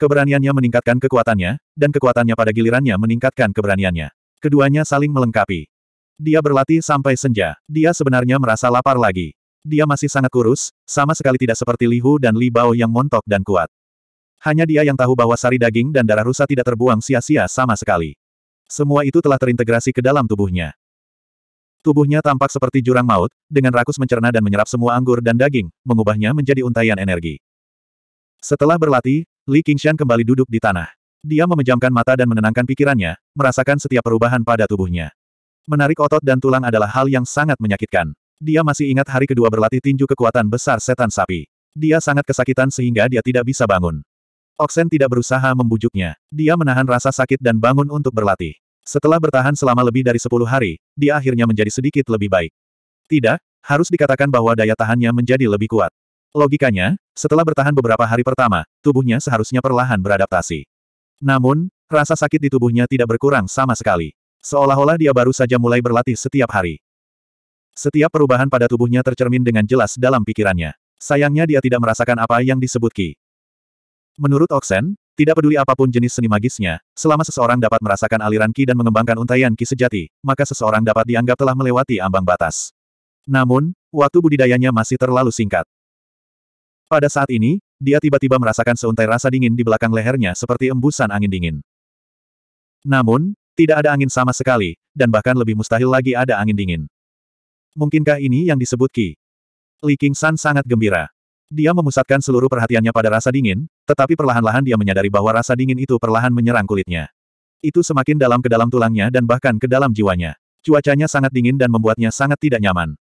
Keberaniannya meningkatkan kekuatannya, dan kekuatannya pada gilirannya meningkatkan keberaniannya. Keduanya saling melengkapi. Dia berlatih sampai senja. Dia sebenarnya merasa lapar lagi. Dia masih sangat kurus, sama sekali tidak seperti Li Hu dan Li Bao yang montok dan kuat. Hanya dia yang tahu bahwa sari daging dan darah rusa tidak terbuang sia-sia sama sekali. Semua itu telah terintegrasi ke dalam tubuhnya. Tubuhnya tampak seperti jurang maut, dengan rakus mencerna dan menyerap semua anggur dan daging, mengubahnya menjadi untaian energi. Setelah berlatih, Li Qingshan kembali duduk di tanah. Dia memejamkan mata dan menenangkan pikirannya, merasakan setiap perubahan pada tubuhnya. Menarik otot dan tulang adalah hal yang sangat menyakitkan. Dia masih ingat hari kedua berlatih tinju kekuatan besar setan sapi. Dia sangat kesakitan sehingga dia tidak bisa bangun. Oksen tidak berusaha membujuknya. Dia menahan rasa sakit dan bangun untuk berlatih. Setelah bertahan selama lebih dari 10 hari, dia akhirnya menjadi sedikit lebih baik. Tidak, harus dikatakan bahwa daya tahannya menjadi lebih kuat. Logikanya, setelah bertahan beberapa hari pertama, tubuhnya seharusnya perlahan beradaptasi. Namun, rasa sakit di tubuhnya tidak berkurang sama sekali. Seolah-olah dia baru saja mulai berlatih setiap hari. Setiap perubahan pada tubuhnya tercermin dengan jelas dalam pikirannya. Sayangnya dia tidak merasakan apa yang disebut Ki. Menurut Oksen, tidak peduli apapun jenis seni magisnya, selama seseorang dapat merasakan aliran Ki dan mengembangkan untaian Ki sejati, maka seseorang dapat dianggap telah melewati ambang batas. Namun, waktu budidayanya masih terlalu singkat. Pada saat ini, dia tiba-tiba merasakan seuntai rasa dingin di belakang lehernya seperti embusan angin dingin. Namun, tidak ada angin sama sekali, dan bahkan lebih mustahil lagi ada angin dingin. Mungkinkah ini yang disebut Ki? Li King San sangat gembira. Dia memusatkan seluruh perhatiannya pada rasa dingin, tetapi perlahan-lahan dia menyadari bahwa rasa dingin itu perlahan menyerang kulitnya. Itu semakin dalam ke dalam tulangnya dan bahkan ke dalam jiwanya. Cuacanya sangat dingin dan membuatnya sangat tidak nyaman.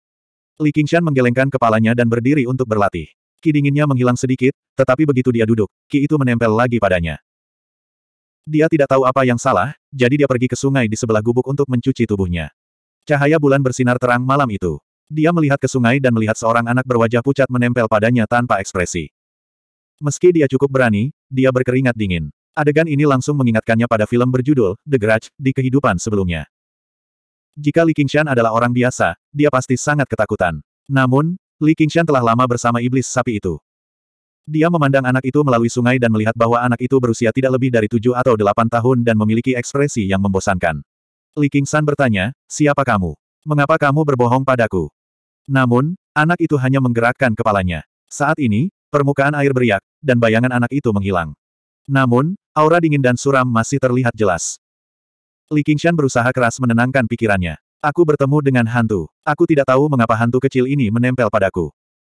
Li Qingshan menggelengkan kepalanya dan berdiri untuk berlatih. Ki dinginnya menghilang sedikit, tetapi begitu dia duduk, Ki itu menempel lagi padanya. Dia tidak tahu apa yang salah, jadi dia pergi ke sungai di sebelah gubuk untuk mencuci tubuhnya. Cahaya bulan bersinar terang malam itu. Dia melihat ke sungai dan melihat seorang anak berwajah pucat menempel padanya tanpa ekspresi. Meski dia cukup berani, dia berkeringat dingin. Adegan ini langsung mengingatkannya pada film berjudul The Grudge di kehidupan sebelumnya. Jika Li Qingshan adalah orang biasa, dia pasti sangat ketakutan. Namun, Li Qingshan telah lama bersama iblis sapi itu. Dia memandang anak itu melalui sungai dan melihat bahwa anak itu berusia tidak lebih dari tujuh atau delapan tahun dan memiliki ekspresi yang membosankan. Li Qingshan bertanya, siapa kamu? Mengapa kamu berbohong padaku? Namun, anak itu hanya menggerakkan kepalanya. Saat ini, permukaan air beriak, dan bayangan anak itu menghilang. Namun, aura dingin dan suram masih terlihat jelas. Li Qingshan berusaha keras menenangkan pikirannya. Aku bertemu dengan hantu. Aku tidak tahu mengapa hantu kecil ini menempel padaku.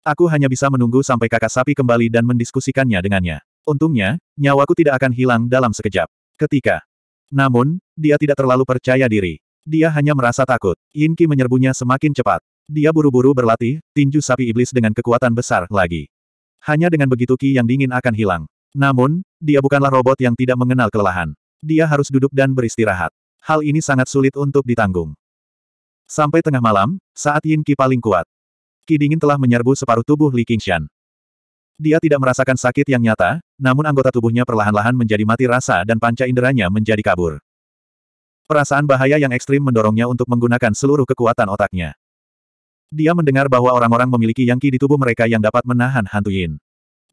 Aku hanya bisa menunggu sampai kakak sapi kembali dan mendiskusikannya dengannya. Untungnya, nyawaku tidak akan hilang dalam sekejap. Ketika. Namun, dia tidak terlalu percaya diri. Dia hanya merasa takut. Yinki menyerbunya semakin cepat. Dia buru-buru berlatih, tinju sapi iblis dengan kekuatan besar lagi. Hanya dengan begitu Ki yang dingin akan hilang. Namun, dia bukanlah robot yang tidak mengenal kelelahan. Dia harus duduk dan beristirahat. Hal ini sangat sulit untuk ditanggung. Sampai tengah malam, saat Yin Qi paling kuat. Qi dingin telah menyerbu separuh tubuh Li Qingshan. Dia tidak merasakan sakit yang nyata, namun anggota tubuhnya perlahan-lahan menjadi mati rasa dan panca inderanya menjadi kabur. Perasaan bahaya yang ekstrim mendorongnya untuk menggunakan seluruh kekuatan otaknya. Dia mendengar bahwa orang-orang memiliki yang Qi di tubuh mereka yang dapat menahan hantu Yin.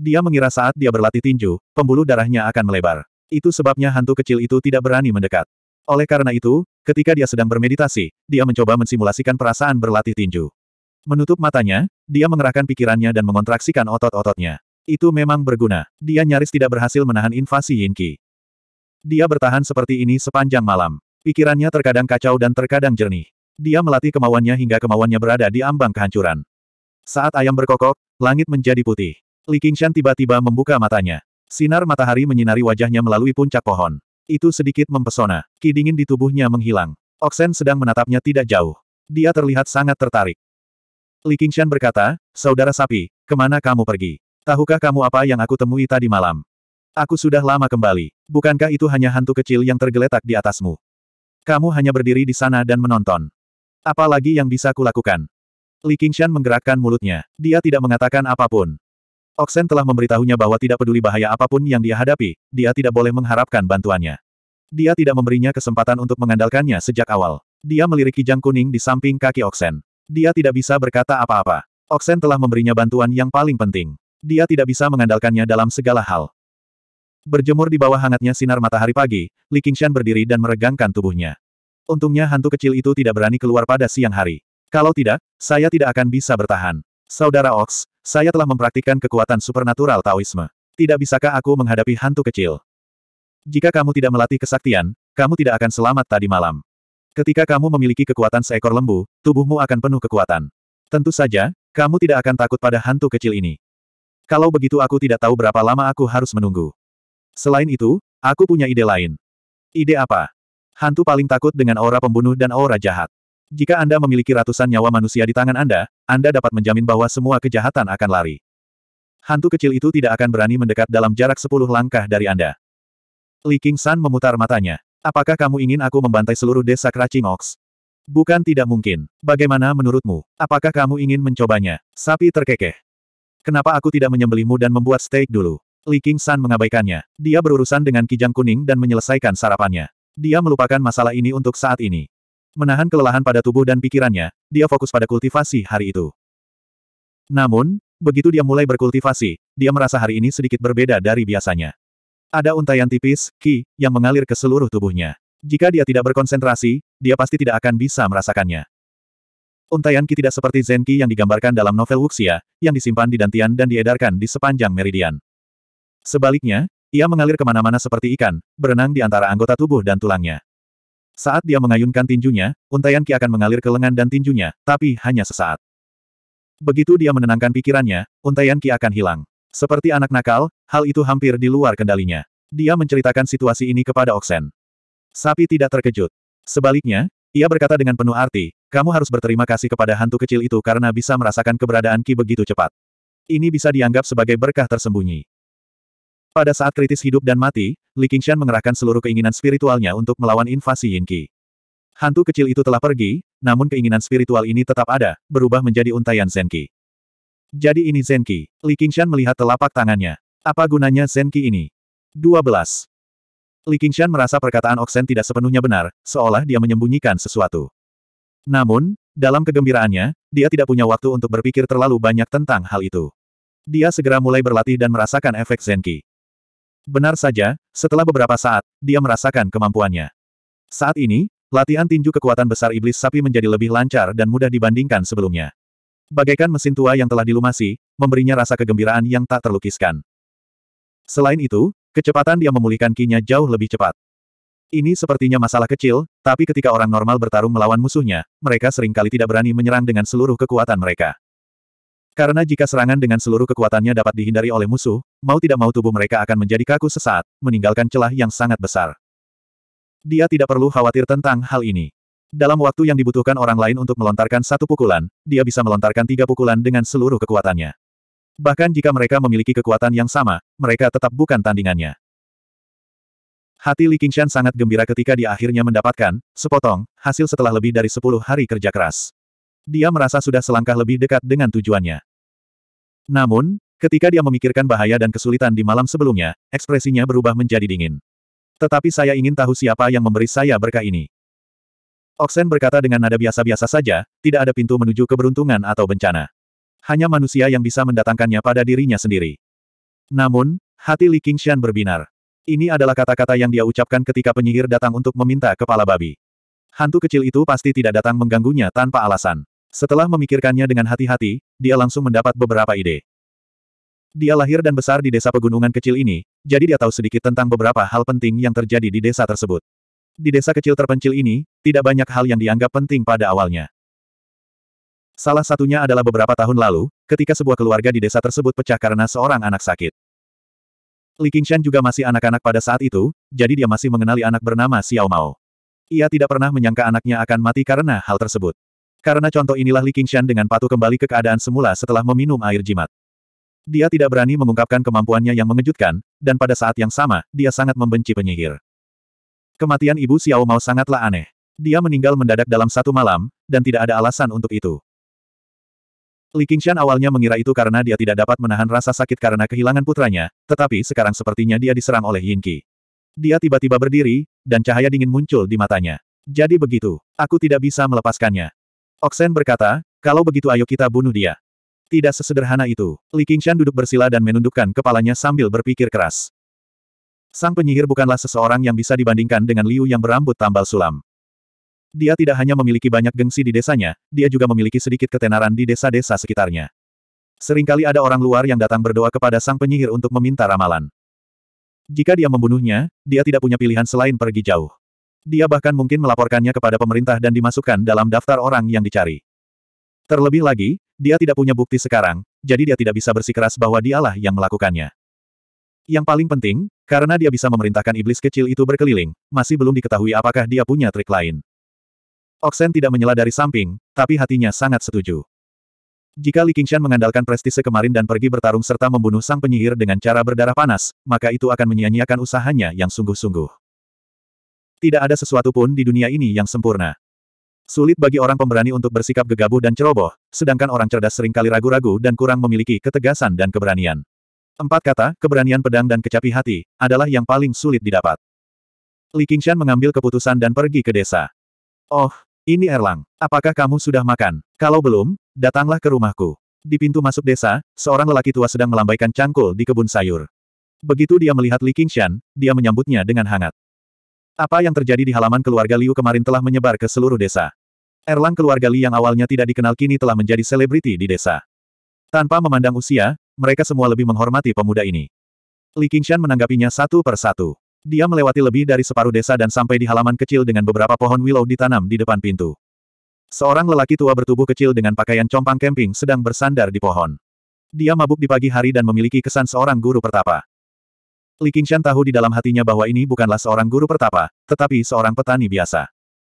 Dia mengira saat dia berlatih tinju, pembuluh darahnya akan melebar. Itu sebabnya hantu kecil itu tidak berani mendekat. Oleh karena itu, ketika dia sedang bermeditasi, dia mencoba mensimulasikan perasaan berlatih tinju. Menutup matanya, dia mengerahkan pikirannya dan mengontraksikan otot-ototnya. Itu memang berguna. Dia nyaris tidak berhasil menahan invasi Yinqi. Dia bertahan seperti ini sepanjang malam. Pikirannya terkadang kacau dan terkadang jernih. Dia melatih kemauannya hingga kemauannya berada di ambang kehancuran. Saat ayam berkokok, langit menjadi putih. Li Qingshan tiba-tiba membuka matanya. Sinar matahari menyinari wajahnya melalui puncak pohon. Itu sedikit mempesona. Ki dingin di tubuhnya menghilang. Oksen sedang menatapnya tidak jauh. Dia terlihat sangat tertarik. Li Qingshan berkata, Saudara sapi, kemana kamu pergi? Tahukah kamu apa yang aku temui tadi malam? Aku sudah lama kembali. Bukankah itu hanya hantu kecil yang tergeletak di atasmu? Kamu hanya berdiri di sana dan menonton. Apalagi yang bisa kulakukan? Li Qingshan menggerakkan mulutnya. Dia tidak mengatakan apapun. Oksen telah memberitahunya bahwa tidak peduli bahaya apapun yang dia hadapi, dia tidak boleh mengharapkan bantuannya. Dia tidak memberinya kesempatan untuk mengandalkannya sejak awal. Dia melirik kijang kuning di samping kaki Oksen. Dia tidak bisa berkata apa-apa. Oksen telah memberinya bantuan yang paling penting. Dia tidak bisa mengandalkannya dalam segala hal. Berjemur di bawah hangatnya sinar matahari pagi, Li Qingshan berdiri dan meregangkan tubuhnya. Untungnya hantu kecil itu tidak berani keluar pada siang hari. Kalau tidak, saya tidak akan bisa bertahan. Saudara Ox, saya telah mempraktikkan kekuatan supernatural Taoisme. Tidak bisakah aku menghadapi hantu kecil? Jika kamu tidak melatih kesaktian, kamu tidak akan selamat tadi malam. Ketika kamu memiliki kekuatan seekor lembu, tubuhmu akan penuh kekuatan. Tentu saja, kamu tidak akan takut pada hantu kecil ini. Kalau begitu aku tidak tahu berapa lama aku harus menunggu. Selain itu, aku punya ide lain. Ide apa? Hantu paling takut dengan aura pembunuh dan aura jahat. Jika Anda memiliki ratusan nyawa manusia di tangan Anda, Anda dapat menjamin bahwa semua kejahatan akan lari. Hantu kecil itu tidak akan berani mendekat dalam jarak sepuluh langkah dari Anda. Li King San memutar matanya. Apakah kamu ingin aku membantai seluruh desa Kracing Ox? Bukan tidak mungkin. Bagaimana menurutmu? Apakah kamu ingin mencobanya? Sapi terkekeh. Kenapa aku tidak menyembelihmu dan membuat steak dulu? Li King San mengabaikannya. Dia berurusan dengan kijang kuning dan menyelesaikan sarapannya. Dia melupakan masalah ini untuk saat ini. Menahan kelelahan pada tubuh dan pikirannya, dia fokus pada kultivasi hari itu. Namun, begitu dia mulai berkultivasi, dia merasa hari ini sedikit berbeda dari biasanya. Ada untayan tipis, ki, yang mengalir ke seluruh tubuhnya. Jika dia tidak berkonsentrasi, dia pasti tidak akan bisa merasakannya. Untayan ki tidak seperti Zen Ki yang digambarkan dalam novel Wuxia, yang disimpan di dantian dan diedarkan di sepanjang meridian. Sebaliknya, ia mengalir kemana-mana seperti ikan, berenang di antara anggota tubuh dan tulangnya. Saat dia mengayunkan tinjunya, untaian ki akan mengalir ke lengan dan tinjunya, tapi hanya sesaat. Begitu dia menenangkan pikirannya, untaian ki akan hilang. Seperti anak nakal, hal itu hampir di luar kendalinya. Dia menceritakan situasi ini kepada Oksen. Sapi tidak terkejut. Sebaliknya, ia berkata dengan penuh arti, kamu harus berterima kasih kepada hantu kecil itu karena bisa merasakan keberadaan ki begitu cepat. Ini bisa dianggap sebagai berkah tersembunyi. Pada saat kritis hidup dan mati, Li Qingshan mengerahkan seluruh keinginan spiritualnya untuk melawan invasi Yin Qi. Hantu kecil itu telah pergi, namun keinginan spiritual ini tetap ada, berubah menjadi untayan Zen Qi. Jadi ini Zen Qi. Li Qingshan melihat telapak tangannya. Apa gunanya Zen Qi ini? 12. Li Qingshan merasa perkataan Oksen tidak sepenuhnya benar, seolah dia menyembunyikan sesuatu. Namun, dalam kegembiraannya, dia tidak punya waktu untuk berpikir terlalu banyak tentang hal itu. Dia segera mulai berlatih dan merasakan efek Zenki. Benar saja, setelah beberapa saat, dia merasakan kemampuannya. Saat ini, latihan tinju kekuatan besar iblis sapi menjadi lebih lancar dan mudah dibandingkan sebelumnya. Bagaikan mesin tua yang telah dilumasi, memberinya rasa kegembiraan yang tak terlukiskan. Selain itu, kecepatan dia memulihkan kinya jauh lebih cepat. Ini sepertinya masalah kecil, tapi ketika orang normal bertarung melawan musuhnya, mereka seringkali tidak berani menyerang dengan seluruh kekuatan mereka. Karena jika serangan dengan seluruh kekuatannya dapat dihindari oleh musuh, mau tidak mau tubuh mereka akan menjadi kaku sesaat, meninggalkan celah yang sangat besar. Dia tidak perlu khawatir tentang hal ini. Dalam waktu yang dibutuhkan orang lain untuk melontarkan satu pukulan, dia bisa melontarkan tiga pukulan dengan seluruh kekuatannya. Bahkan jika mereka memiliki kekuatan yang sama, mereka tetap bukan tandingannya. Hati Li Qingshan sangat gembira ketika dia akhirnya mendapatkan, sepotong, hasil setelah lebih dari sepuluh hari kerja keras dia merasa sudah selangkah lebih dekat dengan tujuannya. Namun, ketika dia memikirkan bahaya dan kesulitan di malam sebelumnya, ekspresinya berubah menjadi dingin. Tetapi saya ingin tahu siapa yang memberi saya berkah ini. Oksen berkata dengan nada biasa-biasa saja, tidak ada pintu menuju keberuntungan atau bencana. Hanya manusia yang bisa mendatangkannya pada dirinya sendiri. Namun, hati Li Qingshan berbinar. Ini adalah kata-kata yang dia ucapkan ketika penyihir datang untuk meminta kepala babi. Hantu kecil itu pasti tidak datang mengganggunya tanpa alasan. Setelah memikirkannya dengan hati-hati, dia langsung mendapat beberapa ide. Dia lahir dan besar di desa pegunungan kecil ini, jadi dia tahu sedikit tentang beberapa hal penting yang terjadi di desa tersebut. Di desa kecil terpencil ini, tidak banyak hal yang dianggap penting pada awalnya. Salah satunya adalah beberapa tahun lalu, ketika sebuah keluarga di desa tersebut pecah karena seorang anak sakit. Li Qingshan juga masih anak-anak pada saat itu, jadi dia masih mengenali anak bernama Xiao Mao. Ia tidak pernah menyangka anaknya akan mati karena hal tersebut. Karena contoh inilah Li Qingshan dengan patuh kembali ke keadaan semula setelah meminum air jimat. Dia tidak berani mengungkapkan kemampuannya yang mengejutkan, dan pada saat yang sama, dia sangat membenci penyihir. Kematian ibu Xiao Mao sangatlah aneh. Dia meninggal mendadak dalam satu malam, dan tidak ada alasan untuk itu. Li Qingshan awalnya mengira itu karena dia tidak dapat menahan rasa sakit karena kehilangan putranya, tetapi sekarang sepertinya dia diserang oleh Yin Qi. Dia tiba-tiba berdiri, dan cahaya dingin muncul di matanya. Jadi begitu, aku tidak bisa melepaskannya. Oksen berkata, kalau begitu ayo kita bunuh dia. Tidak sesederhana itu. Li Qingshan duduk bersila dan menundukkan kepalanya sambil berpikir keras. Sang penyihir bukanlah seseorang yang bisa dibandingkan dengan Liu yang berambut tambal sulam. Dia tidak hanya memiliki banyak gengsi di desanya, dia juga memiliki sedikit ketenaran di desa-desa sekitarnya. Seringkali ada orang luar yang datang berdoa kepada sang penyihir untuk meminta ramalan. Jika dia membunuhnya, dia tidak punya pilihan selain pergi jauh. Dia bahkan mungkin melaporkannya kepada pemerintah dan dimasukkan dalam daftar orang yang dicari. Terlebih lagi, dia tidak punya bukti sekarang, jadi dia tidak bisa bersikeras bahwa dialah yang melakukannya. Yang paling penting, karena dia bisa memerintahkan iblis kecil itu berkeliling, masih belum diketahui apakah dia punya trik lain. Oksen tidak menyela dari samping, tapi hatinya sangat setuju. Jika Li Qingshan mengandalkan prestise kemarin dan pergi bertarung serta membunuh sang penyihir dengan cara berdarah panas, maka itu akan menyia-nyiakan usahanya yang sungguh-sungguh. Tidak ada sesuatu pun di dunia ini yang sempurna. Sulit bagi orang pemberani untuk bersikap gegabah dan ceroboh, sedangkan orang cerdas seringkali ragu-ragu dan kurang memiliki ketegasan dan keberanian. Empat kata, keberanian pedang dan kecapi hati, adalah yang paling sulit didapat. Li Qingshan mengambil keputusan dan pergi ke desa. Oh, ini Erlang. Apakah kamu sudah makan? Kalau belum, datanglah ke rumahku. Di pintu masuk desa, seorang lelaki tua sedang melambaikan cangkul di kebun sayur. Begitu dia melihat Li Qingshan, dia menyambutnya dengan hangat. Apa yang terjadi di halaman keluarga Liu kemarin telah menyebar ke seluruh desa. Erlang keluarga Li yang awalnya tidak dikenal kini telah menjadi selebriti di desa. Tanpa memandang usia, mereka semua lebih menghormati pemuda ini. Li Qingshan menanggapinya satu per satu. Dia melewati lebih dari separuh desa dan sampai di halaman kecil dengan beberapa pohon willow ditanam di depan pintu. Seorang lelaki tua bertubuh kecil dengan pakaian compang camping sedang bersandar di pohon. Dia mabuk di pagi hari dan memiliki kesan seorang guru pertapa. Li Qingshan tahu di dalam hatinya bahwa ini bukanlah seorang guru pertapa, tetapi seorang petani biasa.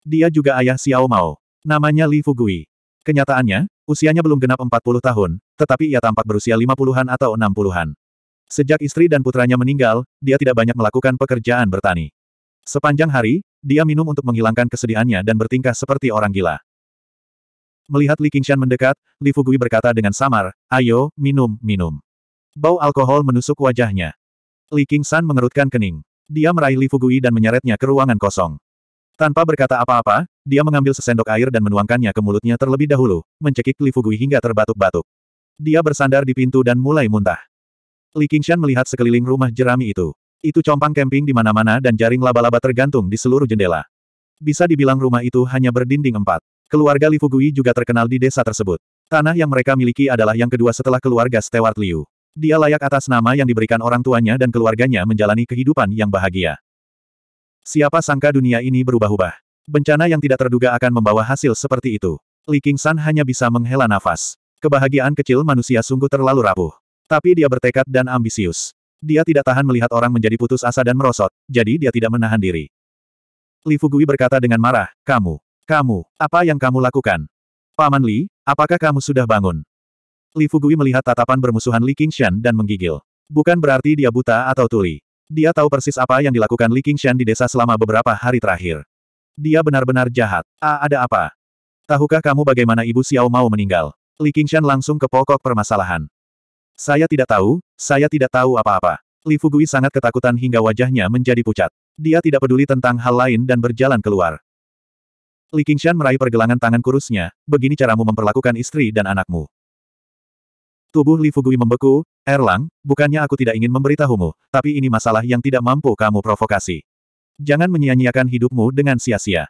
Dia juga ayah Xiao Mao. Namanya Li Fugui. Kenyataannya, usianya belum genap 40 tahun, tetapi ia tampak berusia 50-an atau 60-an. Sejak istri dan putranya meninggal, dia tidak banyak melakukan pekerjaan bertani. Sepanjang hari, dia minum untuk menghilangkan kesedihannya dan bertingkah seperti orang gila. Melihat Li Qingshan mendekat, Li Fugui berkata dengan samar, ayo, minum, minum. Bau alkohol menusuk wajahnya. Li San mengerutkan kening. Dia meraih Li Fugui dan menyeretnya ke ruangan kosong. Tanpa berkata apa-apa, dia mengambil sesendok air dan menuangkannya ke mulutnya terlebih dahulu, mencekik Li Fugui hingga terbatuk-batuk. Dia bersandar di pintu dan mulai muntah. Li Qingshan melihat sekeliling rumah jerami itu. Itu compang camping di mana-mana dan jaring laba-laba tergantung di seluruh jendela. Bisa dibilang rumah itu hanya berdinding empat. Keluarga Li Fugui juga terkenal di desa tersebut. Tanah yang mereka miliki adalah yang kedua setelah keluarga Stewart Liu. Dia layak atas nama yang diberikan orang tuanya dan keluarganya menjalani kehidupan yang bahagia. Siapa sangka dunia ini berubah-ubah. Bencana yang tidak terduga akan membawa hasil seperti itu. Li San hanya bisa menghela nafas. Kebahagiaan kecil manusia sungguh terlalu rapuh. Tapi dia bertekad dan ambisius. Dia tidak tahan melihat orang menjadi putus asa dan merosot, jadi dia tidak menahan diri. Li Fugui berkata dengan marah, Kamu, kamu, apa yang kamu lakukan? Paman Li, apakah kamu sudah bangun? Li Fugui melihat tatapan bermusuhan Li Qingshan dan menggigil. Bukan berarti dia buta atau tuli. Dia tahu persis apa yang dilakukan Li Qingshan di desa selama beberapa hari terakhir. Dia benar-benar jahat. Ah, ada apa? Tahukah kamu bagaimana Ibu Xiao mau meninggal? Li Qingshan langsung ke pokok permasalahan. Saya tidak tahu, saya tidak tahu apa-apa. Li Fugui sangat ketakutan hingga wajahnya menjadi pucat. Dia tidak peduli tentang hal lain dan berjalan keluar. Li Qingshan meraih pergelangan tangan kurusnya, begini caramu memperlakukan istri dan anakmu. Tubuh Li Fugui membeku, Erlang, bukannya aku tidak ingin memberitahumu, tapi ini masalah yang tidak mampu kamu provokasi. Jangan menyia-nyiakan hidupmu dengan sia-sia.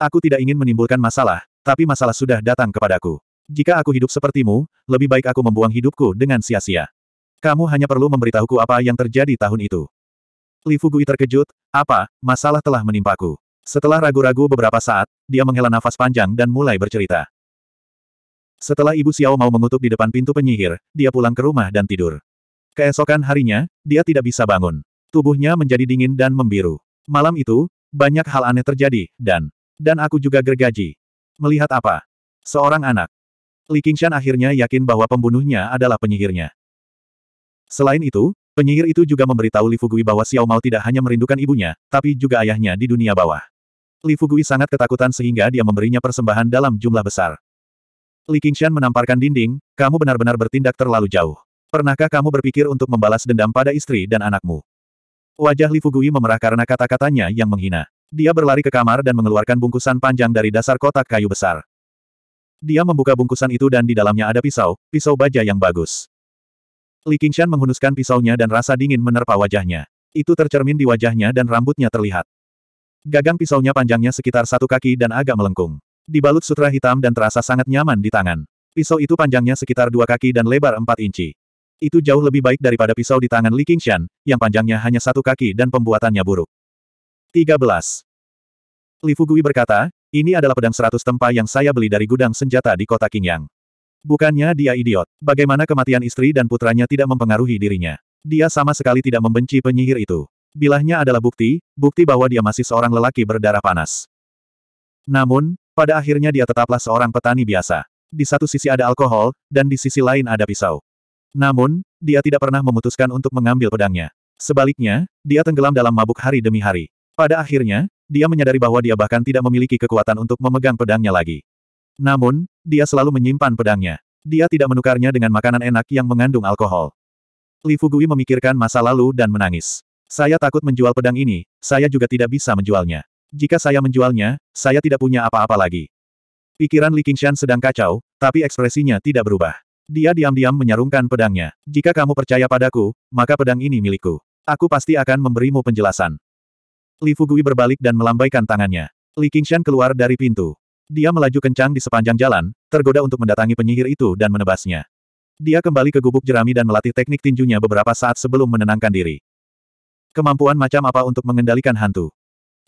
Aku tidak ingin menimbulkan masalah, tapi masalah sudah datang kepadaku. Jika aku hidup sepertimu, lebih baik aku membuang hidupku dengan sia-sia. Kamu hanya perlu memberitahuku apa yang terjadi tahun itu. Li Fugui terkejut, apa, masalah telah menimpaku. Setelah ragu-ragu beberapa saat, dia menghela nafas panjang dan mulai bercerita. Setelah Ibu Xiao mau mengutuk di depan pintu penyihir, dia pulang ke rumah dan tidur. Keesokan harinya, dia tidak bisa bangun. Tubuhnya menjadi dingin dan membiru. Malam itu, banyak hal aneh terjadi, dan... Dan aku juga gergaji. Melihat apa? Seorang anak. Li Qingshan akhirnya yakin bahwa pembunuhnya adalah penyihirnya. Selain itu, penyihir itu juga memberitahu Li Fugui bahwa Xiao Mao tidak hanya merindukan ibunya, tapi juga ayahnya di dunia bawah. Li Fugui sangat ketakutan sehingga dia memberinya persembahan dalam jumlah besar. Li Qingshan menamparkan dinding, kamu benar-benar bertindak terlalu jauh. Pernahkah kamu berpikir untuk membalas dendam pada istri dan anakmu? Wajah Li Fugui memerah karena kata-katanya yang menghina. Dia berlari ke kamar dan mengeluarkan bungkusan panjang dari dasar kotak kayu besar. Dia membuka bungkusan itu dan di dalamnya ada pisau, pisau baja yang bagus. Li Qingshan menghunuskan pisaunya dan rasa dingin menerpa wajahnya. Itu tercermin di wajahnya dan rambutnya terlihat. Gagang pisaunya panjangnya sekitar satu kaki dan agak melengkung. Dibalut sutra hitam dan terasa sangat nyaman di tangan. Pisau itu panjangnya sekitar dua kaki dan lebar empat inci. Itu jauh lebih baik daripada pisau di tangan Li Qingshan, yang panjangnya hanya satu kaki dan pembuatannya buruk. 13. Li Fugui berkata, ini adalah pedang seratus tempa yang saya beli dari gudang senjata di kota Qingyang. Bukannya dia idiot. Bagaimana kematian istri dan putranya tidak mempengaruhi dirinya. Dia sama sekali tidak membenci penyihir itu. Bilahnya adalah bukti, bukti bahwa dia masih seorang lelaki berdarah panas. Namun, pada akhirnya dia tetaplah seorang petani biasa. Di satu sisi ada alkohol, dan di sisi lain ada pisau. Namun, dia tidak pernah memutuskan untuk mengambil pedangnya. Sebaliknya, dia tenggelam dalam mabuk hari demi hari. Pada akhirnya, dia menyadari bahwa dia bahkan tidak memiliki kekuatan untuk memegang pedangnya lagi. Namun, dia selalu menyimpan pedangnya. Dia tidak menukarnya dengan makanan enak yang mengandung alkohol. Li Fugui memikirkan masa lalu dan menangis. Saya takut menjual pedang ini, saya juga tidak bisa menjualnya. Jika saya menjualnya, saya tidak punya apa-apa lagi. Pikiran Li Qingshan sedang kacau, tapi ekspresinya tidak berubah. Dia diam-diam menyarungkan pedangnya. Jika kamu percaya padaku, maka pedang ini milikku. Aku pasti akan memberimu penjelasan. Li Fugui berbalik dan melambaikan tangannya. Li Qingshan keluar dari pintu. Dia melaju kencang di sepanjang jalan, tergoda untuk mendatangi penyihir itu dan menebasnya. Dia kembali ke gubuk jerami dan melatih teknik tinjunya beberapa saat sebelum menenangkan diri. Kemampuan macam apa untuk mengendalikan hantu?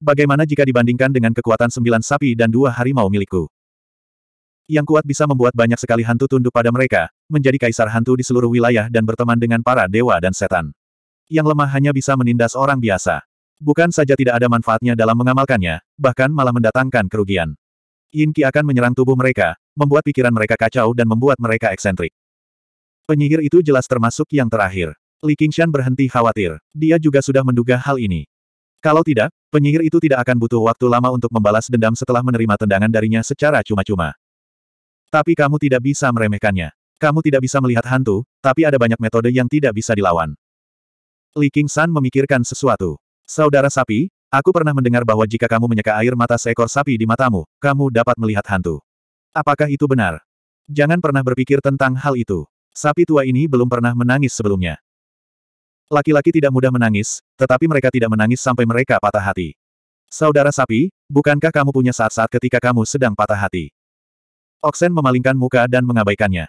Bagaimana jika dibandingkan dengan kekuatan sembilan sapi dan dua harimau milikku? Yang kuat bisa membuat banyak sekali hantu tunduk pada mereka, menjadi kaisar hantu di seluruh wilayah dan berteman dengan para dewa dan setan. Yang lemah hanya bisa menindas orang biasa. Bukan saja tidak ada manfaatnya dalam mengamalkannya, bahkan malah mendatangkan kerugian. Yin Qi akan menyerang tubuh mereka, membuat pikiran mereka kacau dan membuat mereka eksentrik. Penyihir itu jelas termasuk yang terakhir. Li Qingshan berhenti khawatir. Dia juga sudah menduga hal ini. Kalau tidak, penyihir itu tidak akan butuh waktu lama untuk membalas dendam setelah menerima tendangan darinya secara cuma-cuma. Tapi kamu tidak bisa meremehkannya. Kamu tidak bisa melihat hantu, tapi ada banyak metode yang tidak bisa dilawan. Li King San memikirkan sesuatu. Saudara sapi, aku pernah mendengar bahwa jika kamu menyeka air mata seekor sapi di matamu, kamu dapat melihat hantu. Apakah itu benar? Jangan pernah berpikir tentang hal itu. Sapi tua ini belum pernah menangis sebelumnya. Laki-laki tidak mudah menangis, tetapi mereka tidak menangis sampai mereka patah hati. Saudara sapi, bukankah kamu punya saat-saat ketika kamu sedang patah hati? Oksen memalingkan muka dan mengabaikannya.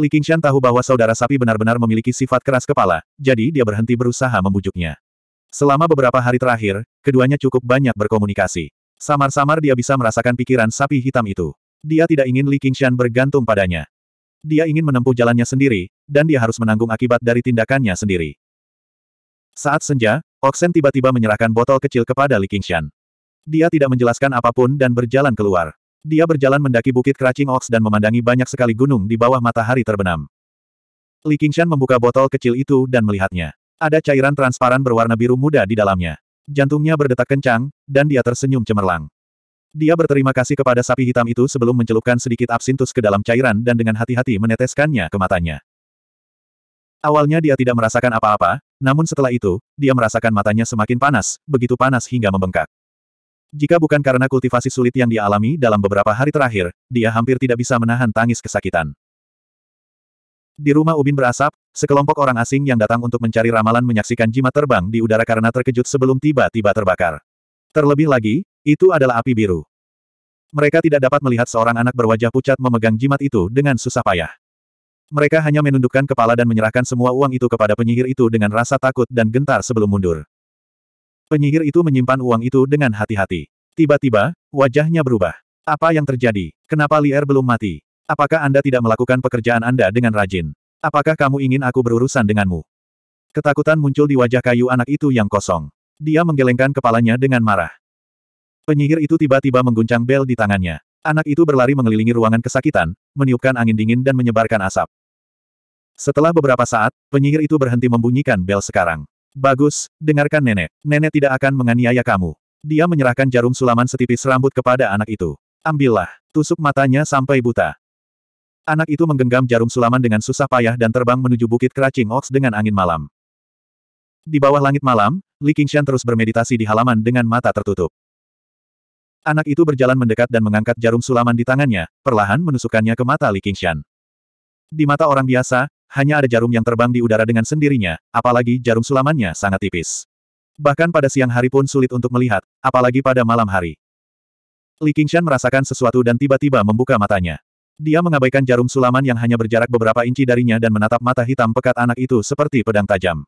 Li Qingshan tahu bahwa saudara sapi benar-benar memiliki sifat keras kepala, jadi dia berhenti berusaha membujuknya. Selama beberapa hari terakhir, keduanya cukup banyak berkomunikasi. Samar-samar dia bisa merasakan pikiran sapi hitam itu. Dia tidak ingin Li Qingshan bergantung padanya dia ingin menempuh jalannya sendiri, dan dia harus menanggung akibat dari tindakannya sendiri. Saat senja, Oksen tiba-tiba menyerahkan botol kecil kepada Li Qingshan. Dia tidak menjelaskan apapun dan berjalan keluar. Dia berjalan mendaki bukit keracing Ox dan memandangi banyak sekali gunung di bawah matahari terbenam. Li Qingshan membuka botol kecil itu dan melihatnya. Ada cairan transparan berwarna biru muda di dalamnya. Jantungnya berdetak kencang, dan dia tersenyum cemerlang. Dia berterima kasih kepada sapi hitam itu sebelum mencelupkan sedikit absintus ke dalam cairan dan dengan hati-hati meneteskannya ke matanya. Awalnya dia tidak merasakan apa-apa, namun setelah itu, dia merasakan matanya semakin panas, begitu panas hingga membengkak. Jika bukan karena kultivasi sulit yang dialami dalam beberapa hari terakhir, dia hampir tidak bisa menahan tangis kesakitan. Di rumah Ubin berasap, sekelompok orang asing yang datang untuk mencari ramalan menyaksikan jimat terbang di udara karena terkejut sebelum tiba-tiba terbakar. Terlebih lagi, itu adalah api biru. Mereka tidak dapat melihat seorang anak berwajah pucat memegang jimat itu dengan susah payah. Mereka hanya menundukkan kepala dan menyerahkan semua uang itu kepada penyihir itu dengan rasa takut dan gentar sebelum mundur. Penyihir itu menyimpan uang itu dengan hati-hati. Tiba-tiba, wajahnya berubah. Apa yang terjadi? Kenapa Lier belum mati? Apakah Anda tidak melakukan pekerjaan Anda dengan rajin? Apakah kamu ingin aku berurusan denganmu? Ketakutan muncul di wajah kayu anak itu yang kosong. Dia menggelengkan kepalanya dengan marah. Penyihir itu tiba-tiba mengguncang bel di tangannya. Anak itu berlari mengelilingi ruangan kesakitan, meniupkan angin dingin dan menyebarkan asap. Setelah beberapa saat, penyihir itu berhenti membunyikan bel sekarang. Bagus, dengarkan nenek. Nenek tidak akan menganiaya kamu. Dia menyerahkan jarum sulaman setipis rambut kepada anak itu. Ambillah, tusuk matanya sampai buta. Anak itu menggenggam jarum sulaman dengan susah payah dan terbang menuju bukit keracing ox dengan angin malam. Di bawah langit malam, Li Qingshan terus bermeditasi di halaman dengan mata tertutup. Anak itu berjalan mendekat dan mengangkat jarum sulaman di tangannya, perlahan menusukkannya ke mata Li Qingshan. Di mata orang biasa, hanya ada jarum yang terbang di udara dengan sendirinya, apalagi jarum sulamannya sangat tipis. Bahkan pada siang hari pun sulit untuk melihat, apalagi pada malam hari. Li Qingshan merasakan sesuatu dan tiba-tiba membuka matanya. Dia mengabaikan jarum sulaman yang hanya berjarak beberapa inci darinya dan menatap mata hitam pekat anak itu seperti pedang tajam.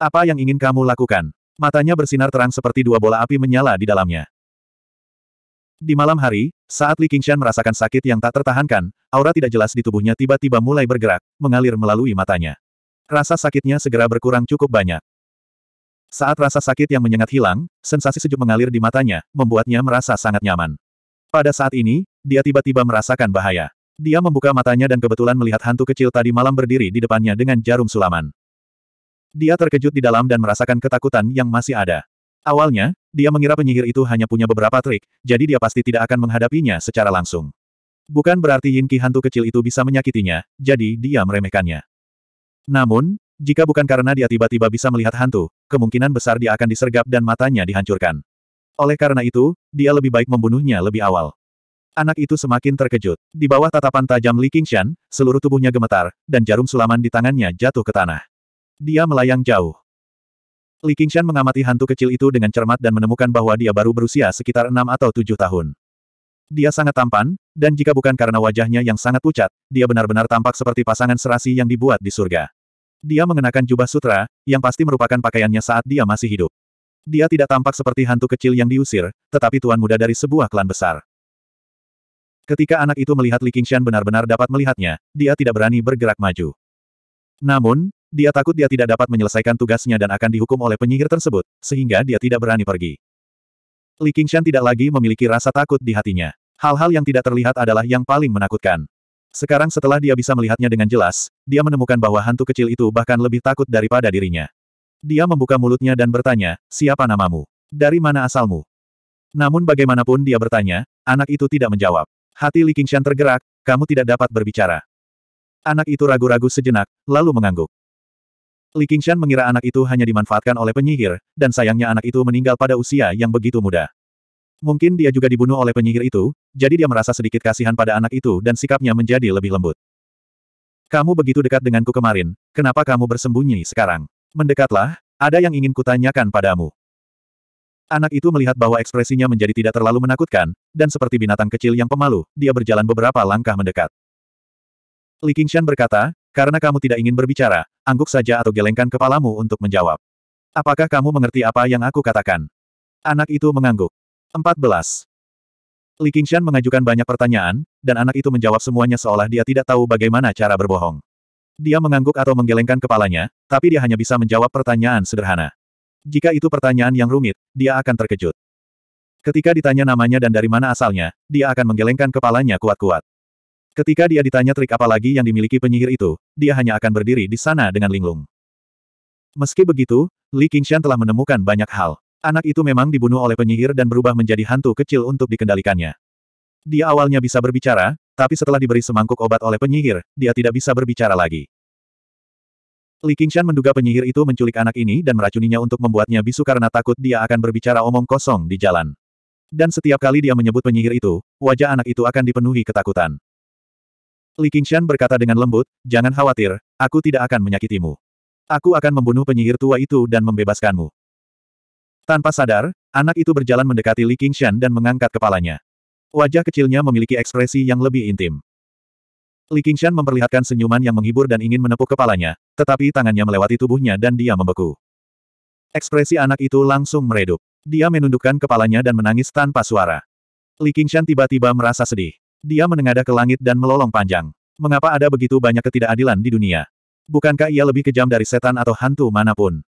Apa yang ingin kamu lakukan? Matanya bersinar terang seperti dua bola api menyala di dalamnya. Di malam hari, saat Li Qingshan merasakan sakit yang tak tertahankan, aura tidak jelas di tubuhnya tiba-tiba mulai bergerak, mengalir melalui matanya. Rasa sakitnya segera berkurang cukup banyak. Saat rasa sakit yang menyengat hilang, sensasi sejuk mengalir di matanya, membuatnya merasa sangat nyaman. Pada saat ini, dia tiba-tiba merasakan bahaya. Dia membuka matanya dan kebetulan melihat hantu kecil tadi malam berdiri di depannya dengan jarum sulaman. Dia terkejut di dalam dan merasakan ketakutan yang masih ada. Awalnya, dia mengira penyihir itu hanya punya beberapa trik, jadi dia pasti tidak akan menghadapinya secara langsung. Bukan berarti Yin Qi hantu kecil itu bisa menyakitinya, jadi dia meremehkannya. Namun, jika bukan karena dia tiba-tiba bisa melihat hantu, kemungkinan besar dia akan disergap dan matanya dihancurkan. Oleh karena itu, dia lebih baik membunuhnya lebih awal. Anak itu semakin terkejut. Di bawah tatapan tajam Li Qingshan, seluruh tubuhnya gemetar, dan jarum sulaman di tangannya jatuh ke tanah. Dia melayang jauh. Li Qingshan mengamati hantu kecil itu dengan cermat dan menemukan bahwa dia baru berusia sekitar enam atau tujuh tahun. Dia sangat tampan, dan jika bukan karena wajahnya yang sangat pucat, dia benar-benar tampak seperti pasangan serasi yang dibuat di surga. Dia mengenakan jubah sutra, yang pasti merupakan pakaiannya saat dia masih hidup. Dia tidak tampak seperti hantu kecil yang diusir, tetapi tuan muda dari sebuah klan besar. Ketika anak itu melihat Li Qingshan benar-benar dapat melihatnya, dia tidak berani bergerak maju. Namun, dia takut dia tidak dapat menyelesaikan tugasnya dan akan dihukum oleh penyihir tersebut, sehingga dia tidak berani pergi. Li Qingshan tidak lagi memiliki rasa takut di hatinya. Hal-hal yang tidak terlihat adalah yang paling menakutkan. Sekarang setelah dia bisa melihatnya dengan jelas, dia menemukan bahwa hantu kecil itu bahkan lebih takut daripada dirinya. Dia membuka mulutnya dan bertanya, siapa namamu? Dari mana asalmu? Namun bagaimanapun dia bertanya, anak itu tidak menjawab. Hati Li Qingshan tergerak, kamu tidak dapat berbicara. Anak itu ragu-ragu sejenak, lalu mengangguk. Li Qingshan mengira anak itu hanya dimanfaatkan oleh penyihir, dan sayangnya anak itu meninggal pada usia yang begitu muda. Mungkin dia juga dibunuh oleh penyihir itu, jadi dia merasa sedikit kasihan pada anak itu dan sikapnya menjadi lebih lembut. Kamu begitu dekat denganku kemarin, kenapa kamu bersembunyi sekarang? Mendekatlah, ada yang ingin kutanyakan padamu. Anak itu melihat bahwa ekspresinya menjadi tidak terlalu menakutkan, dan seperti binatang kecil yang pemalu, dia berjalan beberapa langkah mendekat. Li Qingshan berkata, karena kamu tidak ingin berbicara, angguk saja atau gelengkan kepalamu untuk menjawab. Apakah kamu mengerti apa yang aku katakan? Anak itu mengangguk. 14. Li Qingshan mengajukan banyak pertanyaan, dan anak itu menjawab semuanya seolah dia tidak tahu bagaimana cara berbohong. Dia mengangguk atau menggelengkan kepalanya, tapi dia hanya bisa menjawab pertanyaan sederhana. Jika itu pertanyaan yang rumit, dia akan terkejut. Ketika ditanya namanya dan dari mana asalnya, dia akan menggelengkan kepalanya kuat-kuat. Ketika dia ditanya trik apa lagi yang dimiliki penyihir itu, dia hanya akan berdiri di sana dengan linglung. Meski begitu, Li Qingshan telah menemukan banyak hal. Anak itu memang dibunuh oleh penyihir dan berubah menjadi hantu kecil untuk dikendalikannya. Dia awalnya bisa berbicara, tapi setelah diberi semangkuk obat oleh penyihir, dia tidak bisa berbicara lagi. Li Qingshan menduga penyihir itu menculik anak ini dan meracuninya untuk membuatnya bisu karena takut dia akan berbicara omong kosong di jalan. Dan setiap kali dia menyebut penyihir itu, wajah anak itu akan dipenuhi ketakutan. Li Qingshan berkata dengan lembut, jangan khawatir, aku tidak akan menyakitimu. Aku akan membunuh penyihir tua itu dan membebaskanmu. Tanpa sadar, anak itu berjalan mendekati Li Qingshan dan mengangkat kepalanya. Wajah kecilnya memiliki ekspresi yang lebih intim. Li Qingshan memperlihatkan senyuman yang menghibur dan ingin menepuk kepalanya, tetapi tangannya melewati tubuhnya dan dia membeku. Ekspresi anak itu langsung meredup. Dia menundukkan kepalanya dan menangis tanpa suara. Li Qingshan tiba-tiba merasa sedih. Dia menengadah ke langit dan melolong panjang. Mengapa ada begitu banyak ketidakadilan di dunia? Bukankah ia lebih kejam dari setan atau hantu manapun?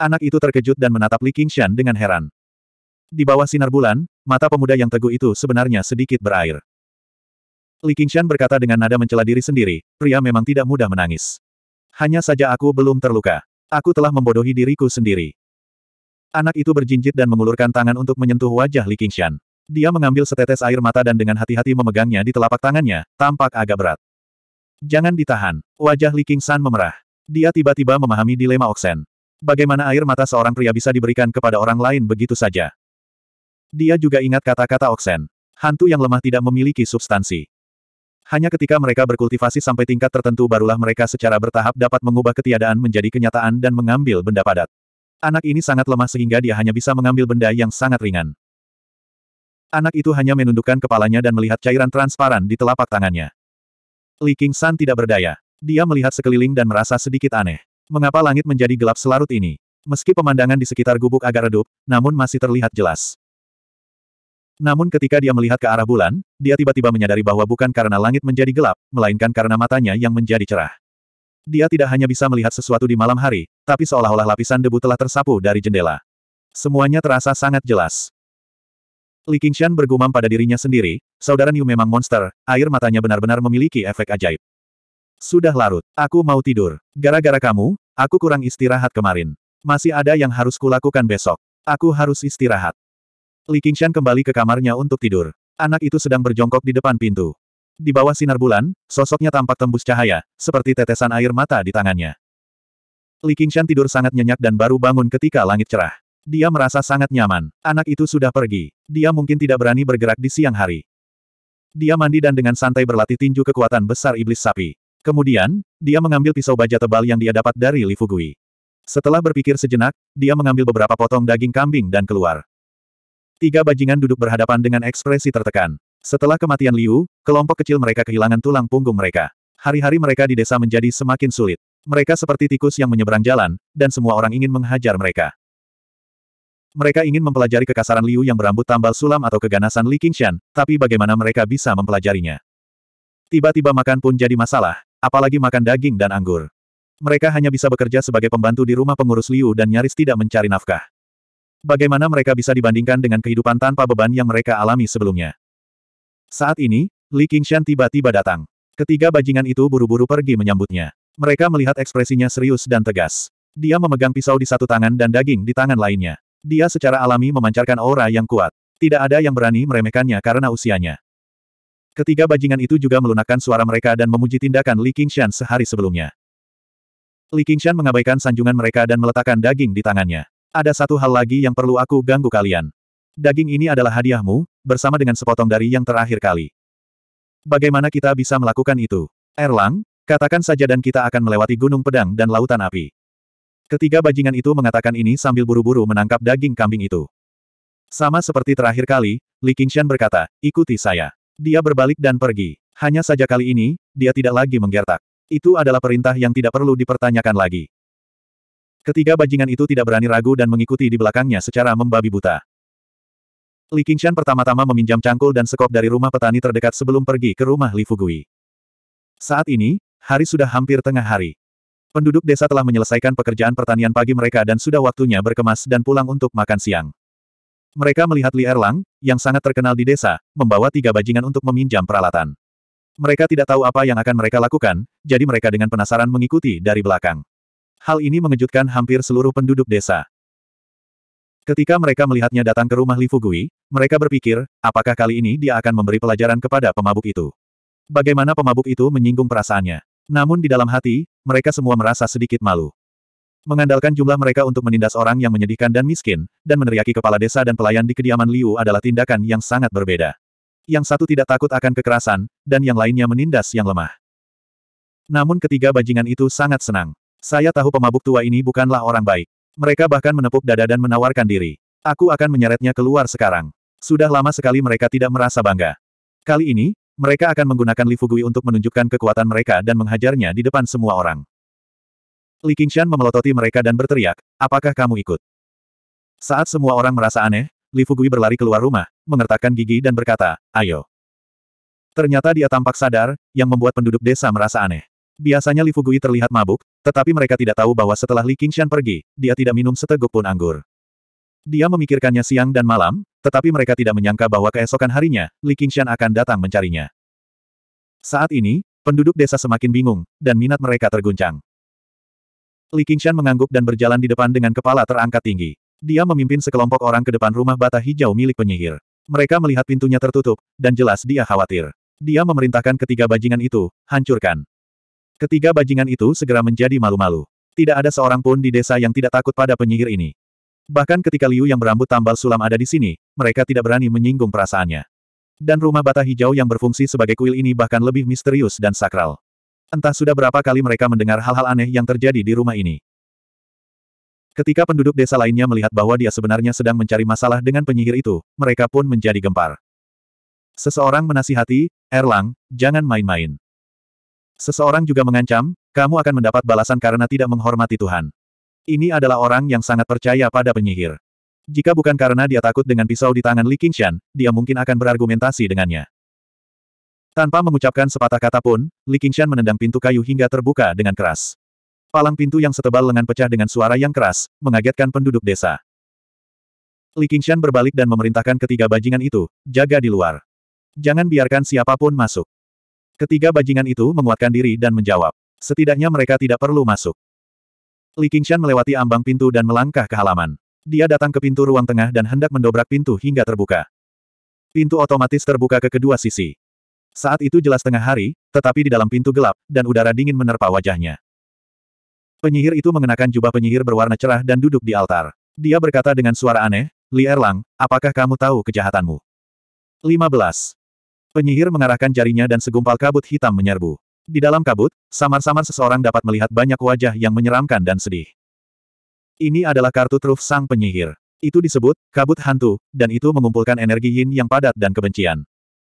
Anak itu terkejut dan menatap Li Qingshan dengan heran. Di bawah sinar bulan, mata pemuda yang teguh itu sebenarnya sedikit berair. Li Qingshan berkata dengan nada mencela diri sendiri, pria memang tidak mudah menangis. Hanya saja aku belum terluka. Aku telah membodohi diriku sendiri. Anak itu berjinjit dan mengulurkan tangan untuk menyentuh wajah Li Qingshan. Dia mengambil setetes air mata dan dengan hati-hati memegangnya di telapak tangannya, tampak agak berat. Jangan ditahan. Wajah Li King San memerah. Dia tiba-tiba memahami dilema Oksen. Bagaimana air mata seorang pria bisa diberikan kepada orang lain begitu saja? Dia juga ingat kata-kata Oksen. Hantu yang lemah tidak memiliki substansi. Hanya ketika mereka berkultivasi sampai tingkat tertentu barulah mereka secara bertahap dapat mengubah ketiadaan menjadi kenyataan dan mengambil benda padat. Anak ini sangat lemah sehingga dia hanya bisa mengambil benda yang sangat ringan. Anak itu hanya menundukkan kepalanya dan melihat cairan transparan di telapak tangannya. Li San tidak berdaya. Dia melihat sekeliling dan merasa sedikit aneh. Mengapa langit menjadi gelap selarut ini? Meski pemandangan di sekitar gubuk agak redup, namun masih terlihat jelas. Namun ketika dia melihat ke arah bulan, dia tiba-tiba menyadari bahwa bukan karena langit menjadi gelap, melainkan karena matanya yang menjadi cerah. Dia tidak hanya bisa melihat sesuatu di malam hari, tapi seolah-olah lapisan debu telah tersapu dari jendela. Semuanya terasa sangat jelas. Li Qingshan bergumam pada dirinya sendiri, saudara Niu memang monster, air matanya benar-benar memiliki efek ajaib. Sudah larut, aku mau tidur. Gara-gara kamu, aku kurang istirahat kemarin. Masih ada yang harus kulakukan besok. Aku harus istirahat. Li Qingshan kembali ke kamarnya untuk tidur. Anak itu sedang berjongkok di depan pintu. Di bawah sinar bulan, sosoknya tampak tembus cahaya, seperti tetesan air mata di tangannya. Li Qingshan tidur sangat nyenyak dan baru bangun ketika langit cerah. Dia merasa sangat nyaman. Anak itu sudah pergi. Dia mungkin tidak berani bergerak di siang hari. Dia mandi dan dengan santai berlatih tinju kekuatan besar iblis sapi. Kemudian, dia mengambil pisau baja tebal yang dia dapat dari Li Fugui. Setelah berpikir sejenak, dia mengambil beberapa potong daging kambing dan keluar. Tiga bajingan duduk berhadapan dengan ekspresi tertekan. Setelah kematian Liu, kelompok kecil mereka kehilangan tulang punggung mereka. Hari-hari mereka di desa menjadi semakin sulit. Mereka seperti tikus yang menyeberang jalan, dan semua orang ingin menghajar mereka. Mereka ingin mempelajari kekasaran Liu yang berambut tambal sulam atau keganasan Li Qingshan, tapi bagaimana mereka bisa mempelajarinya? Tiba-tiba makan pun jadi masalah, apalagi makan daging dan anggur. Mereka hanya bisa bekerja sebagai pembantu di rumah pengurus Liu dan nyaris tidak mencari nafkah. Bagaimana mereka bisa dibandingkan dengan kehidupan tanpa beban yang mereka alami sebelumnya? Saat ini, Li Qingshan tiba-tiba datang. Ketiga bajingan itu buru-buru pergi menyambutnya. Mereka melihat ekspresinya serius dan tegas. Dia memegang pisau di satu tangan dan daging di tangan lainnya. Dia secara alami memancarkan aura yang kuat. Tidak ada yang berani meremehkannya karena usianya. Ketiga bajingan itu juga melunakkan suara mereka dan memuji tindakan Li Qingshan sehari sebelumnya. Li Qingshan mengabaikan sanjungan mereka dan meletakkan daging di tangannya. Ada satu hal lagi yang perlu aku ganggu kalian. Daging ini adalah hadiahmu, bersama dengan sepotong dari yang terakhir kali. Bagaimana kita bisa melakukan itu? Erlang, katakan saja dan kita akan melewati gunung pedang dan lautan api. Ketiga bajingan itu mengatakan ini sambil buru-buru menangkap daging kambing itu. Sama seperti terakhir kali, Li Qingshan berkata, ikuti saya. Dia berbalik dan pergi. Hanya saja kali ini, dia tidak lagi menggertak. Itu adalah perintah yang tidak perlu dipertanyakan lagi. Ketiga bajingan itu tidak berani ragu dan mengikuti di belakangnya secara membabi buta. Li Qingshan pertama-tama meminjam cangkul dan sekop dari rumah petani terdekat sebelum pergi ke rumah Li Fugui. Saat ini, hari sudah hampir tengah hari. Penduduk desa telah menyelesaikan pekerjaan pertanian pagi mereka dan sudah waktunya berkemas dan pulang untuk makan siang. Mereka melihat Li Erlang, yang sangat terkenal di desa, membawa tiga bajingan untuk meminjam peralatan. Mereka tidak tahu apa yang akan mereka lakukan, jadi mereka dengan penasaran mengikuti dari belakang. Hal ini mengejutkan hampir seluruh penduduk desa. Ketika mereka melihatnya datang ke rumah Li Fugui, mereka berpikir, apakah kali ini dia akan memberi pelajaran kepada pemabuk itu. Bagaimana pemabuk itu menyinggung perasaannya. Namun di dalam hati, mereka semua merasa sedikit malu. Mengandalkan jumlah mereka untuk menindas orang yang menyedihkan dan miskin, dan meneriaki kepala desa dan pelayan di kediaman Liu adalah tindakan yang sangat berbeda. Yang satu tidak takut akan kekerasan, dan yang lainnya menindas yang lemah. Namun ketiga bajingan itu sangat senang. Saya tahu pemabuk tua ini bukanlah orang baik. Mereka bahkan menepuk dada dan menawarkan diri. Aku akan menyeretnya keluar sekarang. Sudah lama sekali mereka tidak merasa bangga. Kali ini, mereka akan menggunakan Li Fugui untuk menunjukkan kekuatan mereka dan menghajarnya di depan semua orang. Li Qingshan memelototi mereka dan berteriak, apakah kamu ikut? Saat semua orang merasa aneh, Li Fugui berlari keluar rumah, mengertakkan gigi dan berkata, ayo. Ternyata dia tampak sadar, yang membuat penduduk desa merasa aneh. Biasanya Li Fugui terlihat mabuk, tetapi mereka tidak tahu bahwa setelah Li Qingshan pergi, dia tidak minum seteguk pun anggur. Dia memikirkannya siang dan malam, tetapi mereka tidak menyangka bahwa keesokan harinya, Li Qingshan akan datang mencarinya. Saat ini, penduduk desa semakin bingung, dan minat mereka terguncang. Li Qingshan mengangguk dan berjalan di depan dengan kepala terangkat tinggi. Dia memimpin sekelompok orang ke depan rumah bata hijau milik penyihir. Mereka melihat pintunya tertutup, dan jelas dia khawatir. Dia memerintahkan ketiga bajingan itu, hancurkan. Ketiga bajingan itu segera menjadi malu-malu. Tidak ada seorang pun di desa yang tidak takut pada penyihir ini. Bahkan ketika Liu yang berambut tambal sulam ada di sini, mereka tidak berani menyinggung perasaannya. Dan rumah bata hijau yang berfungsi sebagai kuil ini bahkan lebih misterius dan sakral. Entah sudah berapa kali mereka mendengar hal-hal aneh yang terjadi di rumah ini. Ketika penduduk desa lainnya melihat bahwa dia sebenarnya sedang mencari masalah dengan penyihir itu, mereka pun menjadi gempar. Seseorang menasihati, Erlang, jangan main-main. Seseorang juga mengancam, kamu akan mendapat balasan karena tidak menghormati Tuhan. Ini adalah orang yang sangat percaya pada penyihir. Jika bukan karena dia takut dengan pisau di tangan Li Qingshan, dia mungkin akan berargumentasi dengannya. Tanpa mengucapkan sepatah kata pun, Li Qingshan menendang pintu kayu hingga terbuka dengan keras. Palang pintu yang setebal lengan pecah dengan suara yang keras, mengagetkan penduduk desa. Li Qingshan berbalik dan memerintahkan ketiga bajingan itu, jaga di luar. Jangan biarkan siapapun masuk. Ketiga bajingan itu menguatkan diri dan menjawab. Setidaknya mereka tidak perlu masuk. Li Qingshan melewati ambang pintu dan melangkah ke halaman. Dia datang ke pintu ruang tengah dan hendak mendobrak pintu hingga terbuka. Pintu otomatis terbuka ke kedua sisi. Saat itu jelas tengah hari, tetapi di dalam pintu gelap, dan udara dingin menerpa wajahnya. Penyihir itu mengenakan jubah penyihir berwarna cerah dan duduk di altar. Dia berkata dengan suara aneh, Li Erlang, apakah kamu tahu kejahatanmu? 15. Penyihir mengarahkan jarinya dan segumpal kabut hitam menyerbu. Di dalam kabut, samar-samar seseorang dapat melihat banyak wajah yang menyeramkan dan sedih. Ini adalah kartu truf sang penyihir. Itu disebut, kabut hantu, dan itu mengumpulkan energi yin yang padat dan kebencian.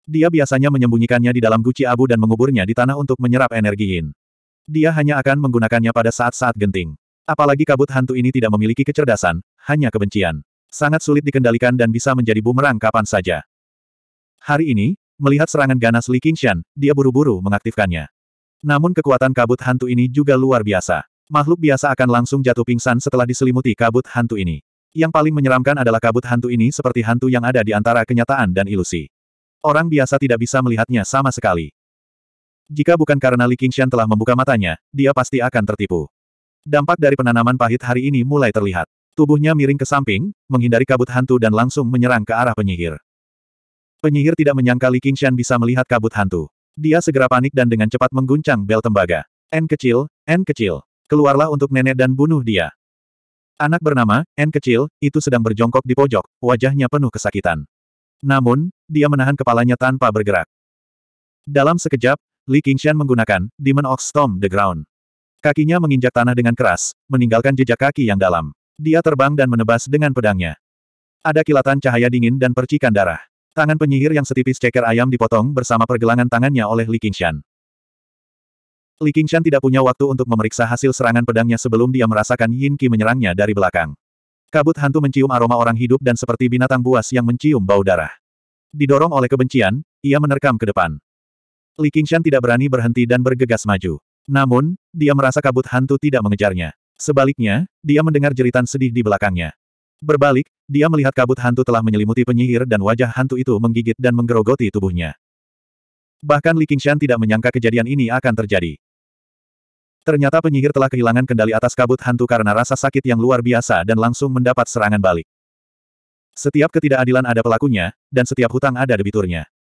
Dia biasanya menyembunyikannya di dalam guci abu dan menguburnya di tanah untuk menyerap energi yin. Dia hanya akan menggunakannya pada saat-saat genting. Apalagi kabut hantu ini tidak memiliki kecerdasan, hanya kebencian. Sangat sulit dikendalikan dan bisa menjadi bumerang kapan saja. Hari ini, melihat serangan ganas Li Qingshan, dia buru-buru mengaktifkannya. Namun kekuatan kabut hantu ini juga luar biasa. Makhluk biasa akan langsung jatuh pingsan setelah diselimuti kabut hantu ini. Yang paling menyeramkan adalah kabut hantu ini seperti hantu yang ada di antara kenyataan dan ilusi. Orang biasa tidak bisa melihatnya sama sekali. Jika bukan karena Li Qingshan telah membuka matanya, dia pasti akan tertipu. Dampak dari penanaman pahit hari ini mulai terlihat. Tubuhnya miring ke samping, menghindari kabut hantu dan langsung menyerang ke arah penyihir. Penyihir tidak menyangka Li Qingshan bisa melihat kabut hantu. Dia segera panik dan dengan cepat mengguncang bel tembaga. N kecil, N kecil. Keluarlah untuk nenek dan bunuh dia. Anak bernama, N kecil, itu sedang berjongkok di pojok, wajahnya penuh kesakitan. Namun, dia menahan kepalanya tanpa bergerak. Dalam sekejap, Li Qingshan menggunakan Demon Ox Storm The Ground. Kakinya menginjak tanah dengan keras, meninggalkan jejak kaki yang dalam. Dia terbang dan menebas dengan pedangnya. Ada kilatan cahaya dingin dan percikan darah. Tangan penyihir yang setipis ceker ayam dipotong bersama pergelangan tangannya oleh Li Qingshan. Li Qingshan tidak punya waktu untuk memeriksa hasil serangan pedangnya sebelum dia merasakan Yin Qi menyerangnya dari belakang. Kabut hantu mencium aroma orang hidup dan seperti binatang buas yang mencium bau darah. Didorong oleh kebencian, ia menerkam ke depan. Li Qingshan tidak berani berhenti dan bergegas maju. Namun, dia merasa kabut hantu tidak mengejarnya. Sebaliknya, dia mendengar jeritan sedih di belakangnya. Berbalik, dia melihat kabut hantu telah menyelimuti penyihir dan wajah hantu itu menggigit dan menggerogoti tubuhnya. Bahkan Li Qingshan tidak menyangka kejadian ini akan terjadi. Ternyata penyihir telah kehilangan kendali atas kabut hantu karena rasa sakit yang luar biasa dan langsung mendapat serangan balik. Setiap ketidakadilan ada pelakunya, dan setiap hutang ada debiturnya.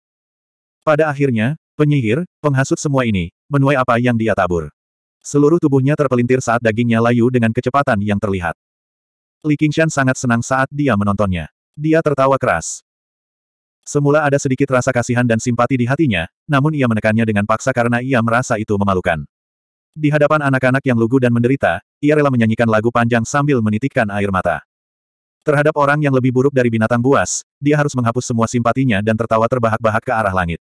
Pada akhirnya, penyihir, penghasut semua ini, menuai apa yang dia tabur. Seluruh tubuhnya terpelintir saat dagingnya layu dengan kecepatan yang terlihat. Li Qingshan sangat senang saat dia menontonnya. Dia tertawa keras. Semula ada sedikit rasa kasihan dan simpati di hatinya, namun ia menekannya dengan paksa karena ia merasa itu memalukan. Di hadapan anak-anak yang lugu dan menderita, ia rela menyanyikan lagu panjang sambil menitikkan air mata. Terhadap orang yang lebih buruk dari binatang buas, dia harus menghapus semua simpatinya dan tertawa terbahak-bahak ke arah langit.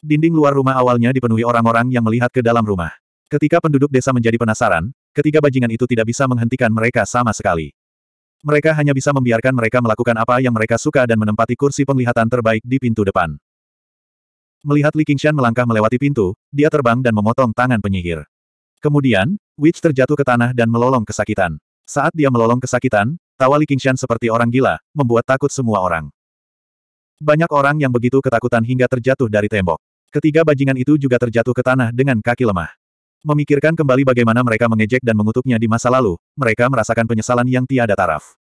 Dinding luar rumah awalnya dipenuhi orang-orang yang melihat ke dalam rumah. Ketika penduduk desa menjadi penasaran, Ketiga bajingan itu tidak bisa menghentikan mereka sama sekali. Mereka hanya bisa membiarkan mereka melakukan apa yang mereka suka dan menempati kursi penglihatan terbaik di pintu depan. Melihat Li Qingshan melangkah melewati pintu, dia terbang dan memotong tangan penyihir. Kemudian, Witch terjatuh ke tanah dan melolong kesakitan. Saat dia melolong kesakitan, tawa Li Qingshan seperti orang gila, membuat takut semua orang. Banyak orang yang begitu ketakutan hingga terjatuh dari tembok. Ketiga bajingan itu juga terjatuh ke tanah dengan kaki lemah. Memikirkan kembali bagaimana mereka mengejek dan mengutuknya di masa lalu, mereka merasakan penyesalan yang tiada taraf.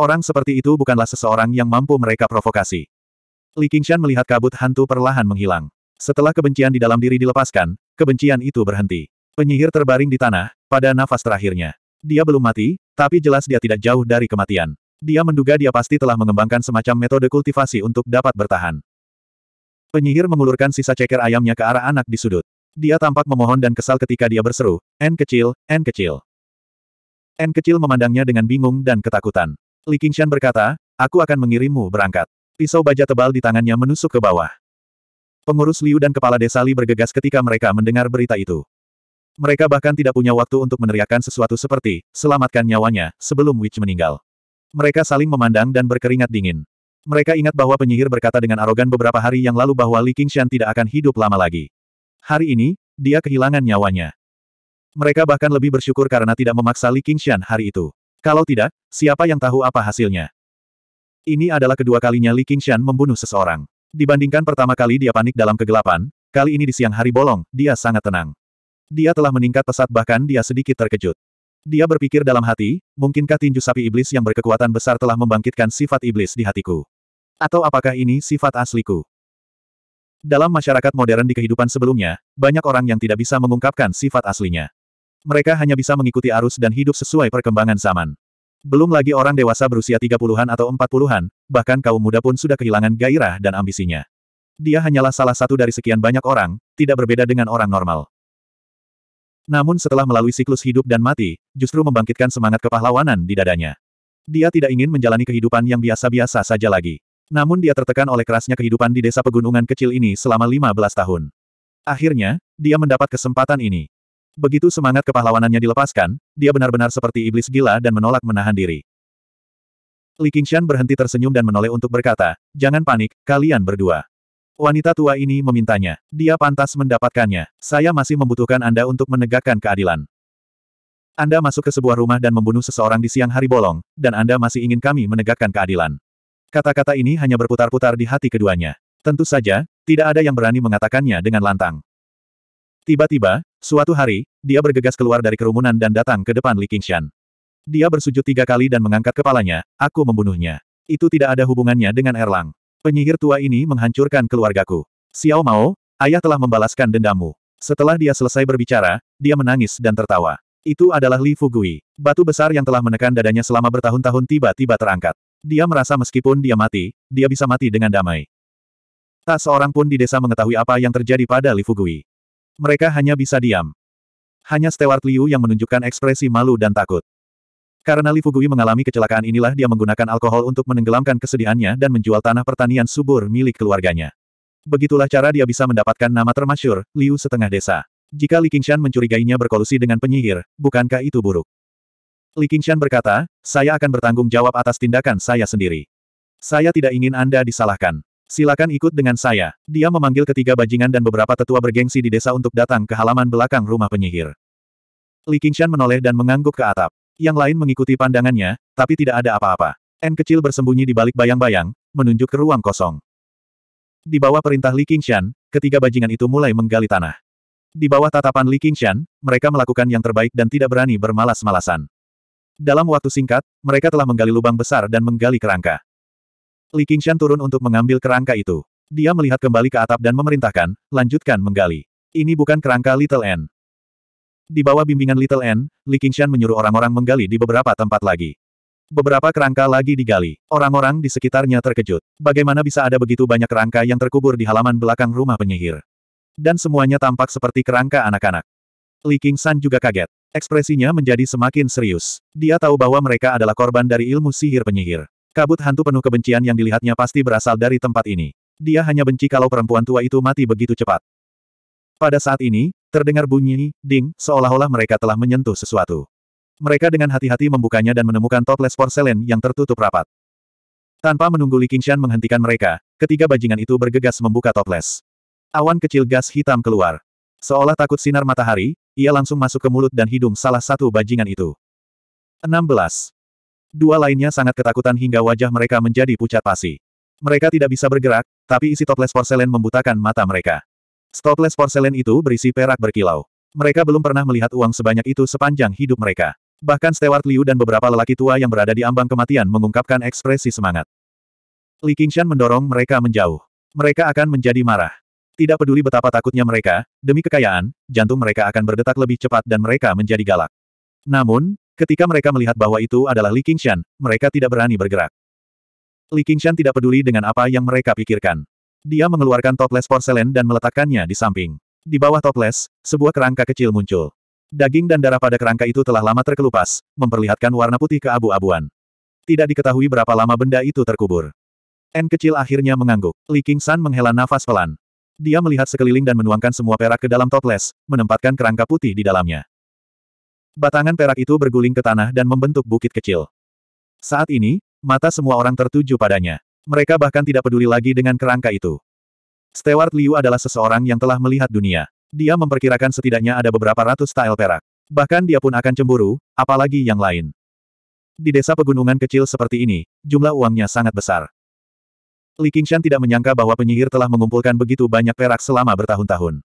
Orang seperti itu bukanlah seseorang yang mampu mereka provokasi. Li Qingshan melihat kabut hantu perlahan menghilang. Setelah kebencian di dalam diri dilepaskan, kebencian itu berhenti. Penyihir terbaring di tanah, pada nafas terakhirnya. Dia belum mati, tapi jelas dia tidak jauh dari kematian. Dia menduga dia pasti telah mengembangkan semacam metode kultivasi untuk dapat bertahan. Penyihir mengulurkan sisa ceker ayamnya ke arah anak di sudut. Dia tampak memohon dan kesal ketika dia berseru, N kecil, N kecil. N kecil memandangnya dengan bingung dan ketakutan. Li Qingshan berkata, aku akan mengirimmu berangkat. Pisau baja tebal di tangannya menusuk ke bawah. Pengurus Liu dan kepala desa Li bergegas ketika mereka mendengar berita itu. Mereka bahkan tidak punya waktu untuk meneriakkan sesuatu seperti, selamatkan nyawanya, sebelum Witch meninggal. Mereka saling memandang dan berkeringat dingin. Mereka ingat bahwa penyihir berkata dengan arogan beberapa hari yang lalu bahwa Li Qingshan tidak akan hidup lama lagi. Hari ini, dia kehilangan nyawanya. Mereka bahkan lebih bersyukur karena tidak memaksa Li Qingshan hari itu. Kalau tidak, siapa yang tahu apa hasilnya? Ini adalah kedua kalinya Li Qingshan membunuh seseorang. Dibandingkan pertama kali dia panik dalam kegelapan, kali ini di siang hari bolong, dia sangat tenang. Dia telah meningkat pesat bahkan dia sedikit terkejut. Dia berpikir dalam hati, mungkinkah tinju sapi iblis yang berkekuatan besar telah membangkitkan sifat iblis di hatiku? Atau apakah ini sifat asliku? Dalam masyarakat modern di kehidupan sebelumnya, banyak orang yang tidak bisa mengungkapkan sifat aslinya. Mereka hanya bisa mengikuti arus dan hidup sesuai perkembangan zaman. Belum lagi orang dewasa berusia 30-an atau 40-an, bahkan kaum muda pun sudah kehilangan gairah dan ambisinya. Dia hanyalah salah satu dari sekian banyak orang, tidak berbeda dengan orang normal. Namun setelah melalui siklus hidup dan mati, justru membangkitkan semangat kepahlawanan di dadanya. Dia tidak ingin menjalani kehidupan yang biasa-biasa saja lagi. Namun dia tertekan oleh kerasnya kehidupan di desa pegunungan kecil ini selama 15 tahun. Akhirnya, dia mendapat kesempatan ini. Begitu semangat kepahlawanannya dilepaskan, dia benar-benar seperti iblis gila dan menolak menahan diri. Li Qingshan berhenti tersenyum dan menoleh untuk berkata, Jangan panik, kalian berdua. Wanita tua ini memintanya. Dia pantas mendapatkannya. Saya masih membutuhkan Anda untuk menegakkan keadilan. Anda masuk ke sebuah rumah dan membunuh seseorang di siang hari bolong, dan Anda masih ingin kami menegakkan keadilan. Kata-kata ini hanya berputar-putar di hati keduanya. Tentu saja, tidak ada yang berani mengatakannya dengan lantang. Tiba-tiba, suatu hari, dia bergegas keluar dari kerumunan dan datang ke depan Li Qingshan. Dia bersujud tiga kali dan mengangkat kepalanya, aku membunuhnya. Itu tidak ada hubungannya dengan Erlang. Penyihir tua ini menghancurkan keluargaku. Xiao Mao, ayah telah membalaskan dendammu. Setelah dia selesai berbicara, dia menangis dan tertawa. Itu adalah Li Fugui. Batu besar yang telah menekan dadanya selama bertahun-tahun tiba-tiba terangkat. Dia merasa meskipun dia mati, dia bisa mati dengan damai. Tak seorang pun di desa mengetahui apa yang terjadi pada Li Fugui. Mereka hanya bisa diam. Hanya Stewart Liu yang menunjukkan ekspresi malu dan takut. Karena Li Fugui mengalami kecelakaan inilah dia menggunakan alkohol untuk menenggelamkan kesedihannya dan menjual tanah pertanian subur milik keluarganya. Begitulah cara dia bisa mendapatkan nama termasyur, Liu setengah desa. Jika Li Qingshan mencurigainya berkolusi dengan penyihir, bukankah itu buruk? Li Qingshan berkata, saya akan bertanggung jawab atas tindakan saya sendiri. Saya tidak ingin Anda disalahkan. Silakan ikut dengan saya. Dia memanggil ketiga bajingan dan beberapa tetua bergengsi di desa untuk datang ke halaman belakang rumah penyihir. Li Qingshan menoleh dan mengangguk ke atap. Yang lain mengikuti pandangannya, tapi tidak ada apa-apa. N kecil bersembunyi di balik bayang-bayang, menunjuk ke ruang kosong. Di bawah perintah Li Qingshan, ketiga bajingan itu mulai menggali tanah. Di bawah tatapan Li Qingshan, mereka melakukan yang terbaik dan tidak berani bermalas-malasan. Dalam waktu singkat, mereka telah menggali lubang besar dan menggali kerangka. Li Qingshan turun untuk mengambil kerangka itu. Dia melihat kembali ke atap dan memerintahkan, lanjutkan menggali. Ini bukan kerangka Little N. Di bawah bimbingan Little N, Li Qingshan menyuruh orang-orang menggali di beberapa tempat lagi. Beberapa kerangka lagi digali. Orang-orang di sekitarnya terkejut. Bagaimana bisa ada begitu banyak kerangka yang terkubur di halaman belakang rumah penyihir? Dan semuanya tampak seperti kerangka anak-anak. Li Qingshan juga kaget. Ekspresinya menjadi semakin serius. Dia tahu bahwa mereka adalah korban dari ilmu sihir penyihir. Kabut hantu penuh kebencian yang dilihatnya pasti berasal dari tempat ini. Dia hanya benci kalau perempuan tua itu mati begitu cepat. Pada saat ini, terdengar bunyi, ding, seolah-olah mereka telah menyentuh sesuatu. Mereka dengan hati-hati membukanya dan menemukan toples porselen yang tertutup rapat. Tanpa menunggu Li Qingshan menghentikan mereka, ketiga bajingan itu bergegas membuka toples. Awan kecil gas hitam keluar. Seolah takut sinar matahari, ia langsung masuk ke mulut dan hidung salah satu bajingan itu. 16. Dua lainnya sangat ketakutan hingga wajah mereka menjadi pucat pasi. Mereka tidak bisa bergerak, tapi isi toples porselen membutakan mata mereka. Toples porselen itu berisi perak berkilau. Mereka belum pernah melihat uang sebanyak itu sepanjang hidup mereka. Bahkan Stewart Liu dan beberapa lelaki tua yang berada di ambang kematian mengungkapkan ekspresi semangat. Li Qingshan mendorong mereka menjauh. Mereka akan menjadi marah. Tidak peduli betapa takutnya mereka, demi kekayaan, jantung mereka akan berdetak lebih cepat dan mereka menjadi galak. Namun, ketika mereka melihat bahwa itu adalah Li Qingshan, mereka tidak berani bergerak. Li Qingshan tidak peduli dengan apa yang mereka pikirkan. Dia mengeluarkan toples porselen dan meletakkannya di samping. Di bawah toples, sebuah kerangka kecil muncul. Daging dan darah pada kerangka itu telah lama terkelupas, memperlihatkan warna putih ke abu abuan Tidak diketahui berapa lama benda itu terkubur. N kecil akhirnya mengangguk. Li Qingshan menghela nafas pelan. Dia melihat sekeliling dan menuangkan semua perak ke dalam toples, menempatkan kerangka putih di dalamnya. Batangan perak itu berguling ke tanah dan membentuk bukit kecil. Saat ini, mata semua orang tertuju padanya. Mereka bahkan tidak peduli lagi dengan kerangka itu. Stewart Liu adalah seseorang yang telah melihat dunia. Dia memperkirakan setidaknya ada beberapa ratus tael perak. Bahkan dia pun akan cemburu, apalagi yang lain. Di desa pegunungan kecil seperti ini, jumlah uangnya sangat besar. Li Qingshan tidak menyangka bahwa penyihir telah mengumpulkan begitu banyak perak selama bertahun-tahun.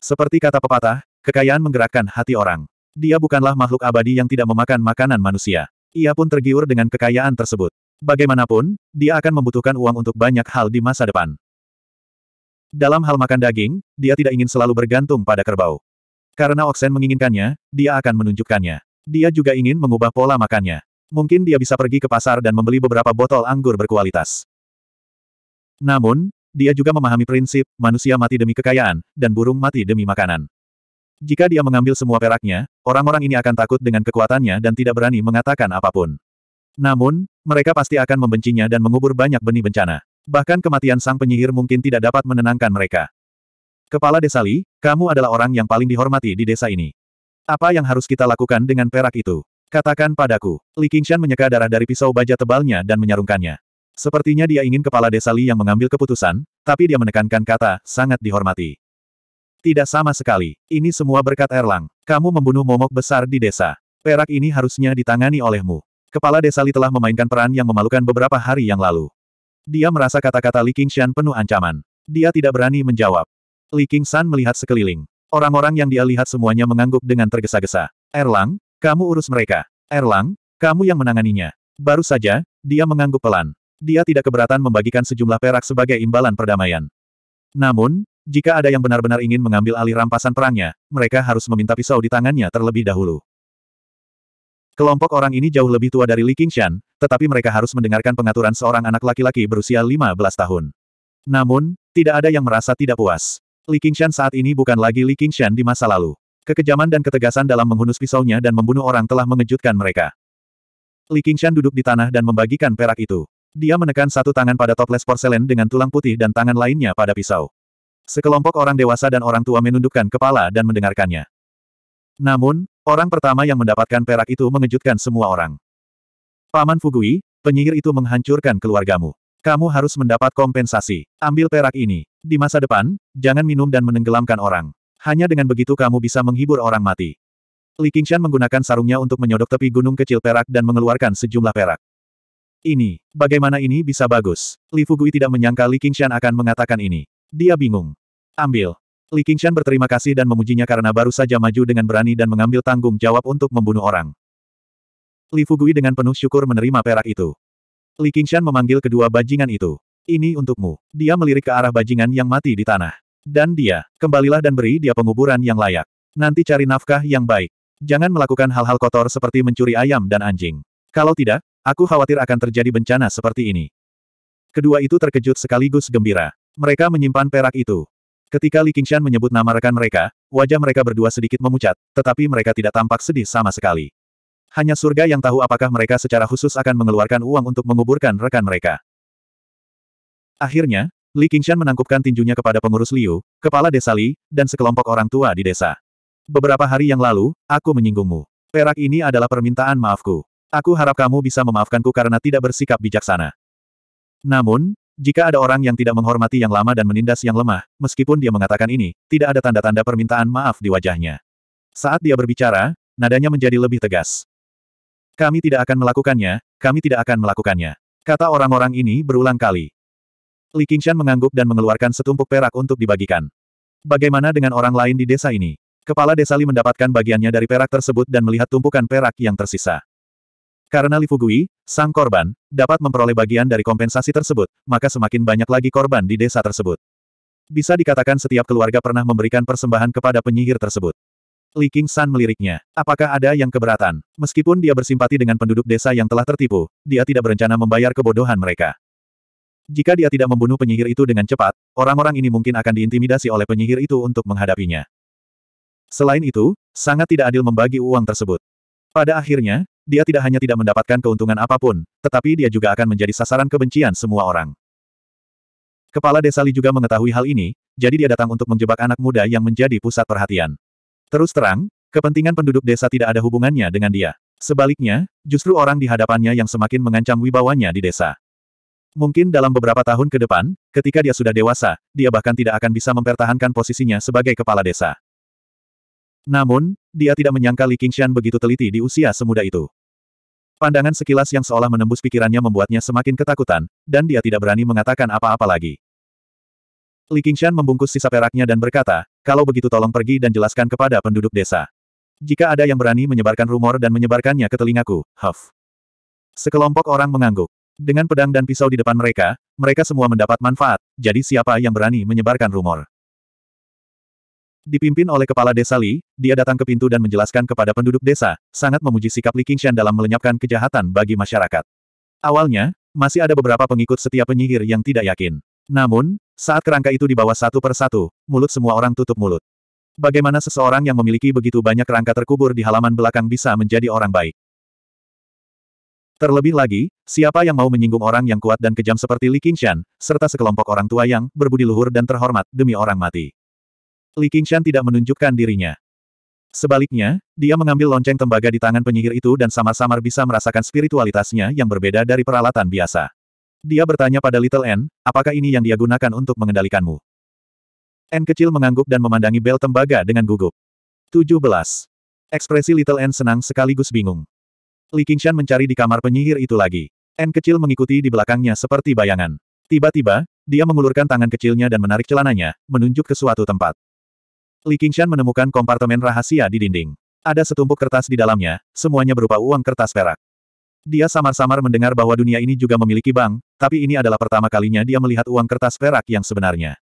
Seperti kata pepatah, kekayaan menggerakkan hati orang. Dia bukanlah makhluk abadi yang tidak memakan makanan manusia. Ia pun tergiur dengan kekayaan tersebut. Bagaimanapun, dia akan membutuhkan uang untuk banyak hal di masa depan. Dalam hal makan daging, dia tidak ingin selalu bergantung pada kerbau. Karena Oksen menginginkannya, dia akan menunjukkannya. Dia juga ingin mengubah pola makannya. Mungkin dia bisa pergi ke pasar dan membeli beberapa botol anggur berkualitas. Namun, dia juga memahami prinsip, manusia mati demi kekayaan, dan burung mati demi makanan. Jika dia mengambil semua peraknya, orang-orang ini akan takut dengan kekuatannya dan tidak berani mengatakan apapun. Namun, mereka pasti akan membencinya dan mengubur banyak benih bencana. Bahkan kematian sang penyihir mungkin tidak dapat menenangkan mereka. Kepala Desa Li, kamu adalah orang yang paling dihormati di desa ini. Apa yang harus kita lakukan dengan perak itu? Katakan padaku. Li Qingshan menyeka darah dari pisau baja tebalnya dan menyarungkannya. Sepertinya dia ingin kepala desa Li yang mengambil keputusan, tapi dia menekankan kata, sangat dihormati. Tidak sama sekali. Ini semua berkat Erlang. Kamu membunuh momok besar di desa. Perak ini harusnya ditangani olehmu. Kepala desa Li telah memainkan peran yang memalukan beberapa hari yang lalu. Dia merasa kata-kata Li Qingshan penuh ancaman. Dia tidak berani menjawab. Li Qingshan melihat sekeliling. Orang-orang yang dia lihat semuanya mengangguk dengan tergesa-gesa. Erlang, kamu urus mereka. Erlang, kamu yang menanganinya. Baru saja, dia mengangguk pelan. Dia tidak keberatan membagikan sejumlah perak sebagai imbalan perdamaian. Namun, jika ada yang benar-benar ingin mengambil alih rampasan perangnya, mereka harus meminta pisau di tangannya terlebih dahulu. Kelompok orang ini jauh lebih tua dari Li Qingshan, tetapi mereka harus mendengarkan pengaturan seorang anak laki-laki berusia 15 tahun. Namun, tidak ada yang merasa tidak puas. Li Qingshan saat ini bukan lagi Li Qingshan di masa lalu. Kekejaman dan ketegasan dalam menghunus pisaunya dan membunuh orang telah mengejutkan mereka. Li Qingshan duduk di tanah dan membagikan perak itu. Dia menekan satu tangan pada toples porselen dengan tulang putih dan tangan lainnya pada pisau. Sekelompok orang dewasa dan orang tua menundukkan kepala dan mendengarkannya. Namun, orang pertama yang mendapatkan perak itu mengejutkan semua orang. Paman Fugui, penyihir itu menghancurkan keluargamu. Kamu harus mendapat kompensasi. Ambil perak ini. Di masa depan, jangan minum dan menenggelamkan orang. Hanya dengan begitu kamu bisa menghibur orang mati. Li Qingshan menggunakan sarungnya untuk menyodok tepi gunung kecil perak dan mengeluarkan sejumlah perak. Ini, bagaimana ini bisa bagus? Li Fugui tidak menyangka Li Qingshan akan mengatakan ini. Dia bingung. Ambil. Li Qingshan berterima kasih dan memujinya karena baru saja maju dengan berani dan mengambil tanggung jawab untuk membunuh orang. Li Fugui dengan penuh syukur menerima perak itu. Li Qingshan memanggil kedua bajingan itu. Ini untukmu. Dia melirik ke arah bajingan yang mati di tanah. Dan dia, kembalilah dan beri dia penguburan yang layak. Nanti cari nafkah yang baik. Jangan melakukan hal-hal kotor seperti mencuri ayam dan anjing. Kalau tidak, Aku khawatir akan terjadi bencana seperti ini. Kedua itu terkejut sekaligus gembira. Mereka menyimpan perak itu. Ketika Li Qingshan menyebut nama rekan mereka, wajah mereka berdua sedikit memucat, tetapi mereka tidak tampak sedih sama sekali. Hanya surga yang tahu apakah mereka secara khusus akan mengeluarkan uang untuk menguburkan rekan mereka. Akhirnya, Li Qingshan menangkupkan tinjunya kepada pengurus Liu, kepala desa Li, dan sekelompok orang tua di desa. Beberapa hari yang lalu, aku menyinggungmu. Perak ini adalah permintaan maafku. Aku harap kamu bisa memaafkanku karena tidak bersikap bijaksana. Namun, jika ada orang yang tidak menghormati yang lama dan menindas yang lemah, meskipun dia mengatakan ini, tidak ada tanda-tanda permintaan maaf di wajahnya. Saat dia berbicara, nadanya menjadi lebih tegas. Kami tidak akan melakukannya, kami tidak akan melakukannya. Kata orang-orang ini berulang kali. Li Qingshan mengangguk dan mengeluarkan setumpuk perak untuk dibagikan. Bagaimana dengan orang lain di desa ini? Kepala desa Li mendapatkan bagiannya dari perak tersebut dan melihat tumpukan perak yang tersisa. Karena Li Fugui, sang korban, dapat memperoleh bagian dari kompensasi tersebut, maka semakin banyak lagi korban di desa tersebut. Bisa dikatakan setiap keluarga pernah memberikan persembahan kepada penyihir tersebut. Li King San meliriknya. Apakah ada yang keberatan? Meskipun dia bersimpati dengan penduduk desa yang telah tertipu, dia tidak berencana membayar kebodohan mereka. Jika dia tidak membunuh penyihir itu dengan cepat, orang-orang ini mungkin akan diintimidasi oleh penyihir itu untuk menghadapinya. Selain itu, sangat tidak adil membagi uang tersebut. Pada akhirnya, dia tidak hanya tidak mendapatkan keuntungan apapun, tetapi dia juga akan menjadi sasaran kebencian semua orang. Kepala Desa Li juga mengetahui hal ini, jadi dia datang untuk menjebak anak muda yang menjadi pusat perhatian. Terus terang, kepentingan penduduk desa tidak ada hubungannya dengan dia. Sebaliknya, justru orang di hadapannya yang semakin mengancam wibawanya di desa. Mungkin dalam beberapa tahun ke depan, ketika dia sudah dewasa, dia bahkan tidak akan bisa mempertahankan posisinya sebagai kepala desa. Namun, dia tidak menyangka Li Qingshan begitu teliti di usia semuda itu. Pandangan sekilas yang seolah menembus pikirannya membuatnya semakin ketakutan, dan dia tidak berani mengatakan apa-apa lagi. Li Qingshan membungkus sisa peraknya dan berkata, kalau begitu tolong pergi dan jelaskan kepada penduduk desa. Jika ada yang berani menyebarkan rumor dan menyebarkannya ke telingaku, huff. Sekelompok orang mengangguk. Dengan pedang dan pisau di depan mereka, mereka semua mendapat manfaat, jadi siapa yang berani menyebarkan rumor? Dipimpin oleh kepala desa Li, dia datang ke pintu dan menjelaskan kepada penduduk desa, sangat memuji sikap Li Qingshan dalam melenyapkan kejahatan bagi masyarakat. Awalnya, masih ada beberapa pengikut setia penyihir yang tidak yakin. Namun, saat kerangka itu dibawa satu per satu, mulut semua orang tutup mulut. Bagaimana seseorang yang memiliki begitu banyak kerangka terkubur di halaman belakang bisa menjadi orang baik? Terlebih lagi, siapa yang mau menyinggung orang yang kuat dan kejam seperti Li Qingshan, serta sekelompok orang tua yang berbudi luhur dan terhormat demi orang mati. Li Qingshan tidak menunjukkan dirinya. Sebaliknya, dia mengambil lonceng tembaga di tangan penyihir itu dan samar-samar bisa merasakan spiritualitasnya yang berbeda dari peralatan biasa. Dia bertanya pada Little N, apakah ini yang dia gunakan untuk mengendalikanmu? N kecil mengangguk dan memandangi bel tembaga dengan gugup. 17. Ekspresi Little N senang sekaligus bingung. Li Qingshan mencari di kamar penyihir itu lagi. N kecil mengikuti di belakangnya seperti bayangan. Tiba-tiba, dia mengulurkan tangan kecilnya dan menarik celananya, menunjuk ke suatu tempat. Li Qingshan menemukan kompartemen rahasia di dinding. Ada setumpuk kertas di dalamnya, semuanya berupa uang kertas perak. Dia samar-samar mendengar bahwa dunia ini juga memiliki bank, tapi ini adalah pertama kalinya dia melihat uang kertas perak yang sebenarnya.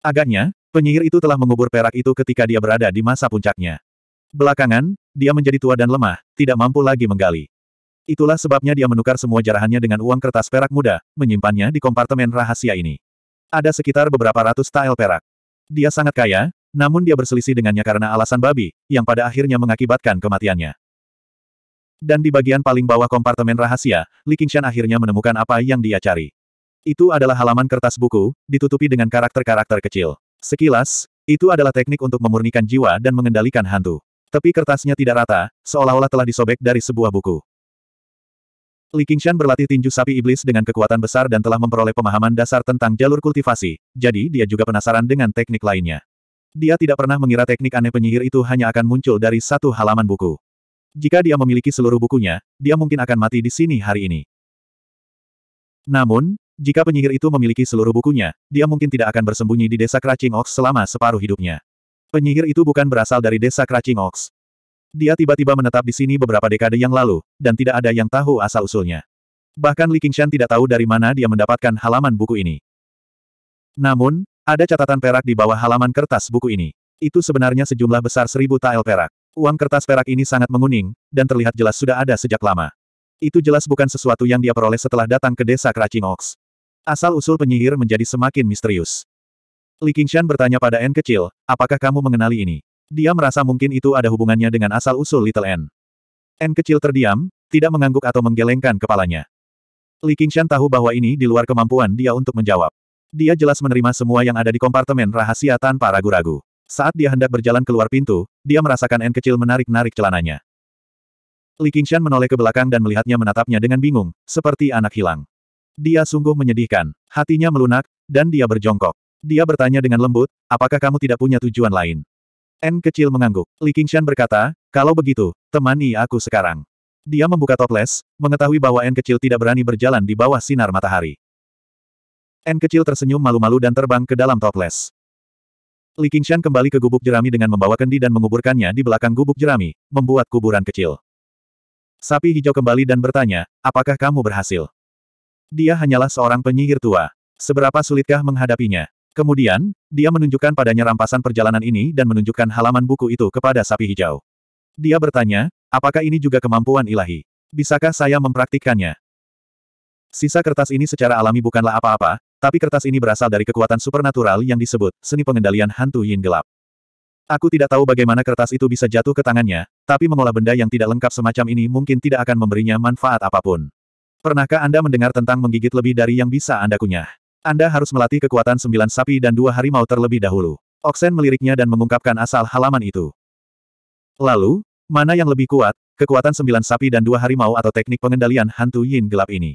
Agaknya, penyihir itu telah mengubur perak itu ketika dia berada di masa puncaknya. Belakangan, dia menjadi tua dan lemah, tidak mampu lagi menggali. Itulah sebabnya dia menukar semua jarahannya dengan uang kertas perak muda, menyimpannya di kompartemen rahasia ini. Ada sekitar beberapa ratus tael perak. Dia sangat kaya, namun dia berselisih dengannya karena alasan babi, yang pada akhirnya mengakibatkan kematiannya. Dan di bagian paling bawah kompartemen rahasia, Li Qingshan akhirnya menemukan apa yang dia cari. Itu adalah halaman kertas buku, ditutupi dengan karakter-karakter kecil. Sekilas, itu adalah teknik untuk memurnikan jiwa dan mengendalikan hantu. Tapi kertasnya tidak rata, seolah-olah telah disobek dari sebuah buku. Li Qingshan berlatih tinju sapi iblis dengan kekuatan besar dan telah memperoleh pemahaman dasar tentang jalur kultivasi, jadi dia juga penasaran dengan teknik lainnya. Dia tidak pernah mengira teknik aneh penyihir itu hanya akan muncul dari satu halaman buku. Jika dia memiliki seluruh bukunya, dia mungkin akan mati di sini hari ini. Namun, jika penyihir itu memiliki seluruh bukunya, dia mungkin tidak akan bersembunyi di desa Kracing Ox selama separuh hidupnya. Penyihir itu bukan berasal dari desa Kracing Ox. Dia tiba-tiba menetap di sini beberapa dekade yang lalu, dan tidak ada yang tahu asal-usulnya. Bahkan Li Qingshan tidak tahu dari mana dia mendapatkan halaman buku ini. Namun, ada catatan perak di bawah halaman kertas buku ini. Itu sebenarnya sejumlah besar seribu tael perak. Uang kertas perak ini sangat menguning, dan terlihat jelas sudah ada sejak lama. Itu jelas bukan sesuatu yang dia peroleh setelah datang ke desa Keracing Ox. Asal-usul penyihir menjadi semakin misterius. Li Qingshan bertanya pada N kecil, apakah kamu mengenali ini? Dia merasa mungkin itu ada hubungannya dengan asal-usul Little N. N kecil terdiam, tidak mengangguk atau menggelengkan kepalanya. Li Qingshan tahu bahwa ini di luar kemampuan dia untuk menjawab. Dia jelas menerima semua yang ada di kompartemen rahasia tanpa ragu-ragu. Saat dia hendak berjalan keluar pintu, dia merasakan N kecil menarik-narik celananya. Li Qingshan menoleh ke belakang dan melihatnya menatapnya dengan bingung, seperti anak hilang. Dia sungguh menyedihkan, hatinya melunak, dan dia berjongkok. Dia bertanya dengan lembut, apakah kamu tidak punya tujuan lain? N kecil mengangguk. Li Qingshan berkata, kalau begitu, temani aku sekarang. Dia membuka toples, mengetahui bahwa N kecil tidak berani berjalan di bawah sinar matahari. N kecil tersenyum malu-malu dan terbang ke dalam toples. Li Qingshan kembali ke gubuk jerami dengan membawa kendi dan menguburkannya di belakang gubuk jerami, membuat kuburan kecil. Sapi hijau kembali dan bertanya, apakah kamu berhasil? Dia hanyalah seorang penyihir tua. Seberapa sulitkah menghadapinya? Kemudian, dia menunjukkan padanya rampasan perjalanan ini dan menunjukkan halaman buku itu kepada sapi hijau. Dia bertanya, apakah ini juga kemampuan ilahi? Bisakah saya mempraktikkannya? Sisa kertas ini secara alami bukanlah apa-apa, tapi kertas ini berasal dari kekuatan supernatural yang disebut seni pengendalian hantu yin gelap. Aku tidak tahu bagaimana kertas itu bisa jatuh ke tangannya, tapi mengolah benda yang tidak lengkap semacam ini mungkin tidak akan memberinya manfaat apapun. Pernahkah Anda mendengar tentang menggigit lebih dari yang bisa Anda kunyah? Anda harus melatih kekuatan sembilan sapi dan dua harimau terlebih dahulu. Oksen meliriknya dan mengungkapkan asal halaman itu. Lalu, mana yang lebih kuat, kekuatan sembilan sapi dan dua harimau atau teknik pengendalian hantu yin gelap ini?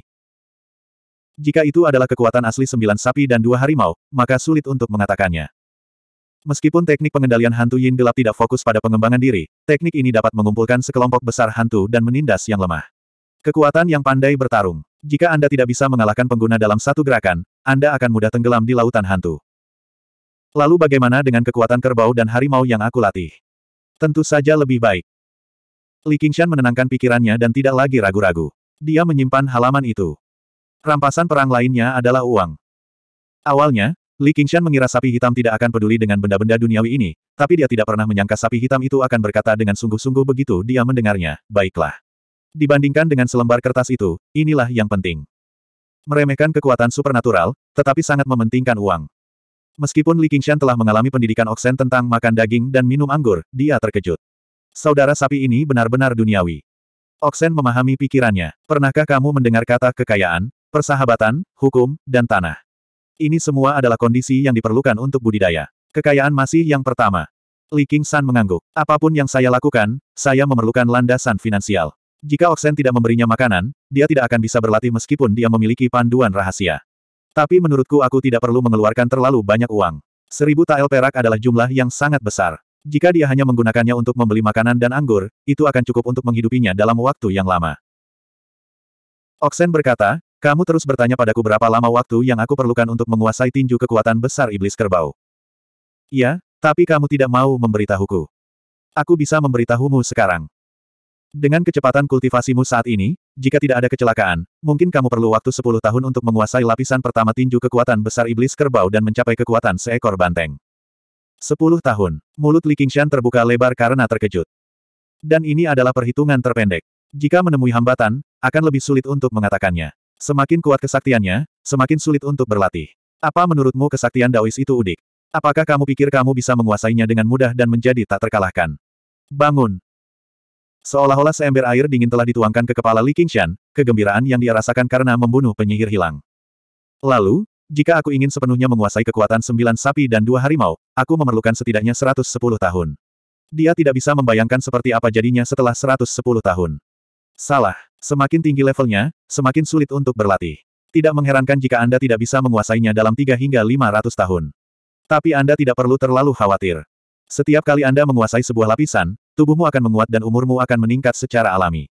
Jika itu adalah kekuatan asli sembilan sapi dan dua harimau, maka sulit untuk mengatakannya. Meskipun teknik pengendalian hantu Yin gelap tidak fokus pada pengembangan diri, teknik ini dapat mengumpulkan sekelompok besar hantu dan menindas yang lemah. Kekuatan yang pandai bertarung. Jika Anda tidak bisa mengalahkan pengguna dalam satu gerakan, anda akan mudah tenggelam di lautan hantu. Lalu bagaimana dengan kekuatan kerbau dan harimau yang aku latih? Tentu saja lebih baik. Li Qingshan menenangkan pikirannya dan tidak lagi ragu-ragu. Dia menyimpan halaman itu. Rampasan perang lainnya adalah uang. Awalnya, Li Qingshan mengira sapi hitam tidak akan peduli dengan benda-benda duniawi ini, tapi dia tidak pernah menyangka sapi hitam itu akan berkata dengan sungguh-sungguh begitu dia mendengarnya, baiklah. Dibandingkan dengan selembar kertas itu, inilah yang penting meremehkan kekuatan supernatural, tetapi sangat mementingkan uang. Meskipun Li Qingshan telah mengalami pendidikan Oksen tentang makan daging dan minum anggur, dia terkejut. Saudara sapi ini benar-benar duniawi. Oksen memahami pikirannya. Pernahkah kamu mendengar kata kekayaan, persahabatan, hukum, dan tanah? Ini semua adalah kondisi yang diperlukan untuk budidaya. Kekayaan masih yang pertama. Li Qingshan mengangguk. Apapun yang saya lakukan, saya memerlukan landasan finansial. Jika Oksen tidak memberinya makanan, dia tidak akan bisa berlatih meskipun dia memiliki panduan rahasia. Tapi menurutku aku tidak perlu mengeluarkan terlalu banyak uang. Seribu tael perak adalah jumlah yang sangat besar. Jika dia hanya menggunakannya untuk membeli makanan dan anggur, itu akan cukup untuk menghidupinya dalam waktu yang lama. Oksen berkata, kamu terus bertanya padaku berapa lama waktu yang aku perlukan untuk menguasai tinju kekuatan besar iblis kerbau. Iya, tapi kamu tidak mau memberitahuku. Aku bisa memberitahumu sekarang. Dengan kecepatan kultivasimu saat ini, jika tidak ada kecelakaan, mungkin kamu perlu waktu 10 tahun untuk menguasai lapisan pertama tinju kekuatan besar iblis kerbau dan mencapai kekuatan seekor banteng. 10 tahun. Mulut Li Qingshan terbuka lebar karena terkejut. Dan ini adalah perhitungan terpendek. Jika menemui hambatan, akan lebih sulit untuk mengatakannya. Semakin kuat kesaktiannya, semakin sulit untuk berlatih. Apa menurutmu kesaktian Daois itu udik? Apakah kamu pikir kamu bisa menguasainya dengan mudah dan menjadi tak terkalahkan? Bangun! Seolah-olah seember air dingin telah dituangkan ke kepala Li Qingshan, kegembiraan yang dia rasakan karena membunuh penyihir hilang. Lalu, jika aku ingin sepenuhnya menguasai kekuatan sembilan sapi dan dua harimau, aku memerlukan setidaknya 110 tahun. Dia tidak bisa membayangkan seperti apa jadinya setelah 110 tahun. Salah, semakin tinggi levelnya, semakin sulit untuk berlatih. Tidak mengherankan jika Anda tidak bisa menguasainya dalam tiga hingga lima ratus tahun. Tapi Anda tidak perlu terlalu khawatir. Setiap kali Anda menguasai sebuah lapisan, tubuhmu akan menguat dan umurmu akan meningkat secara alami.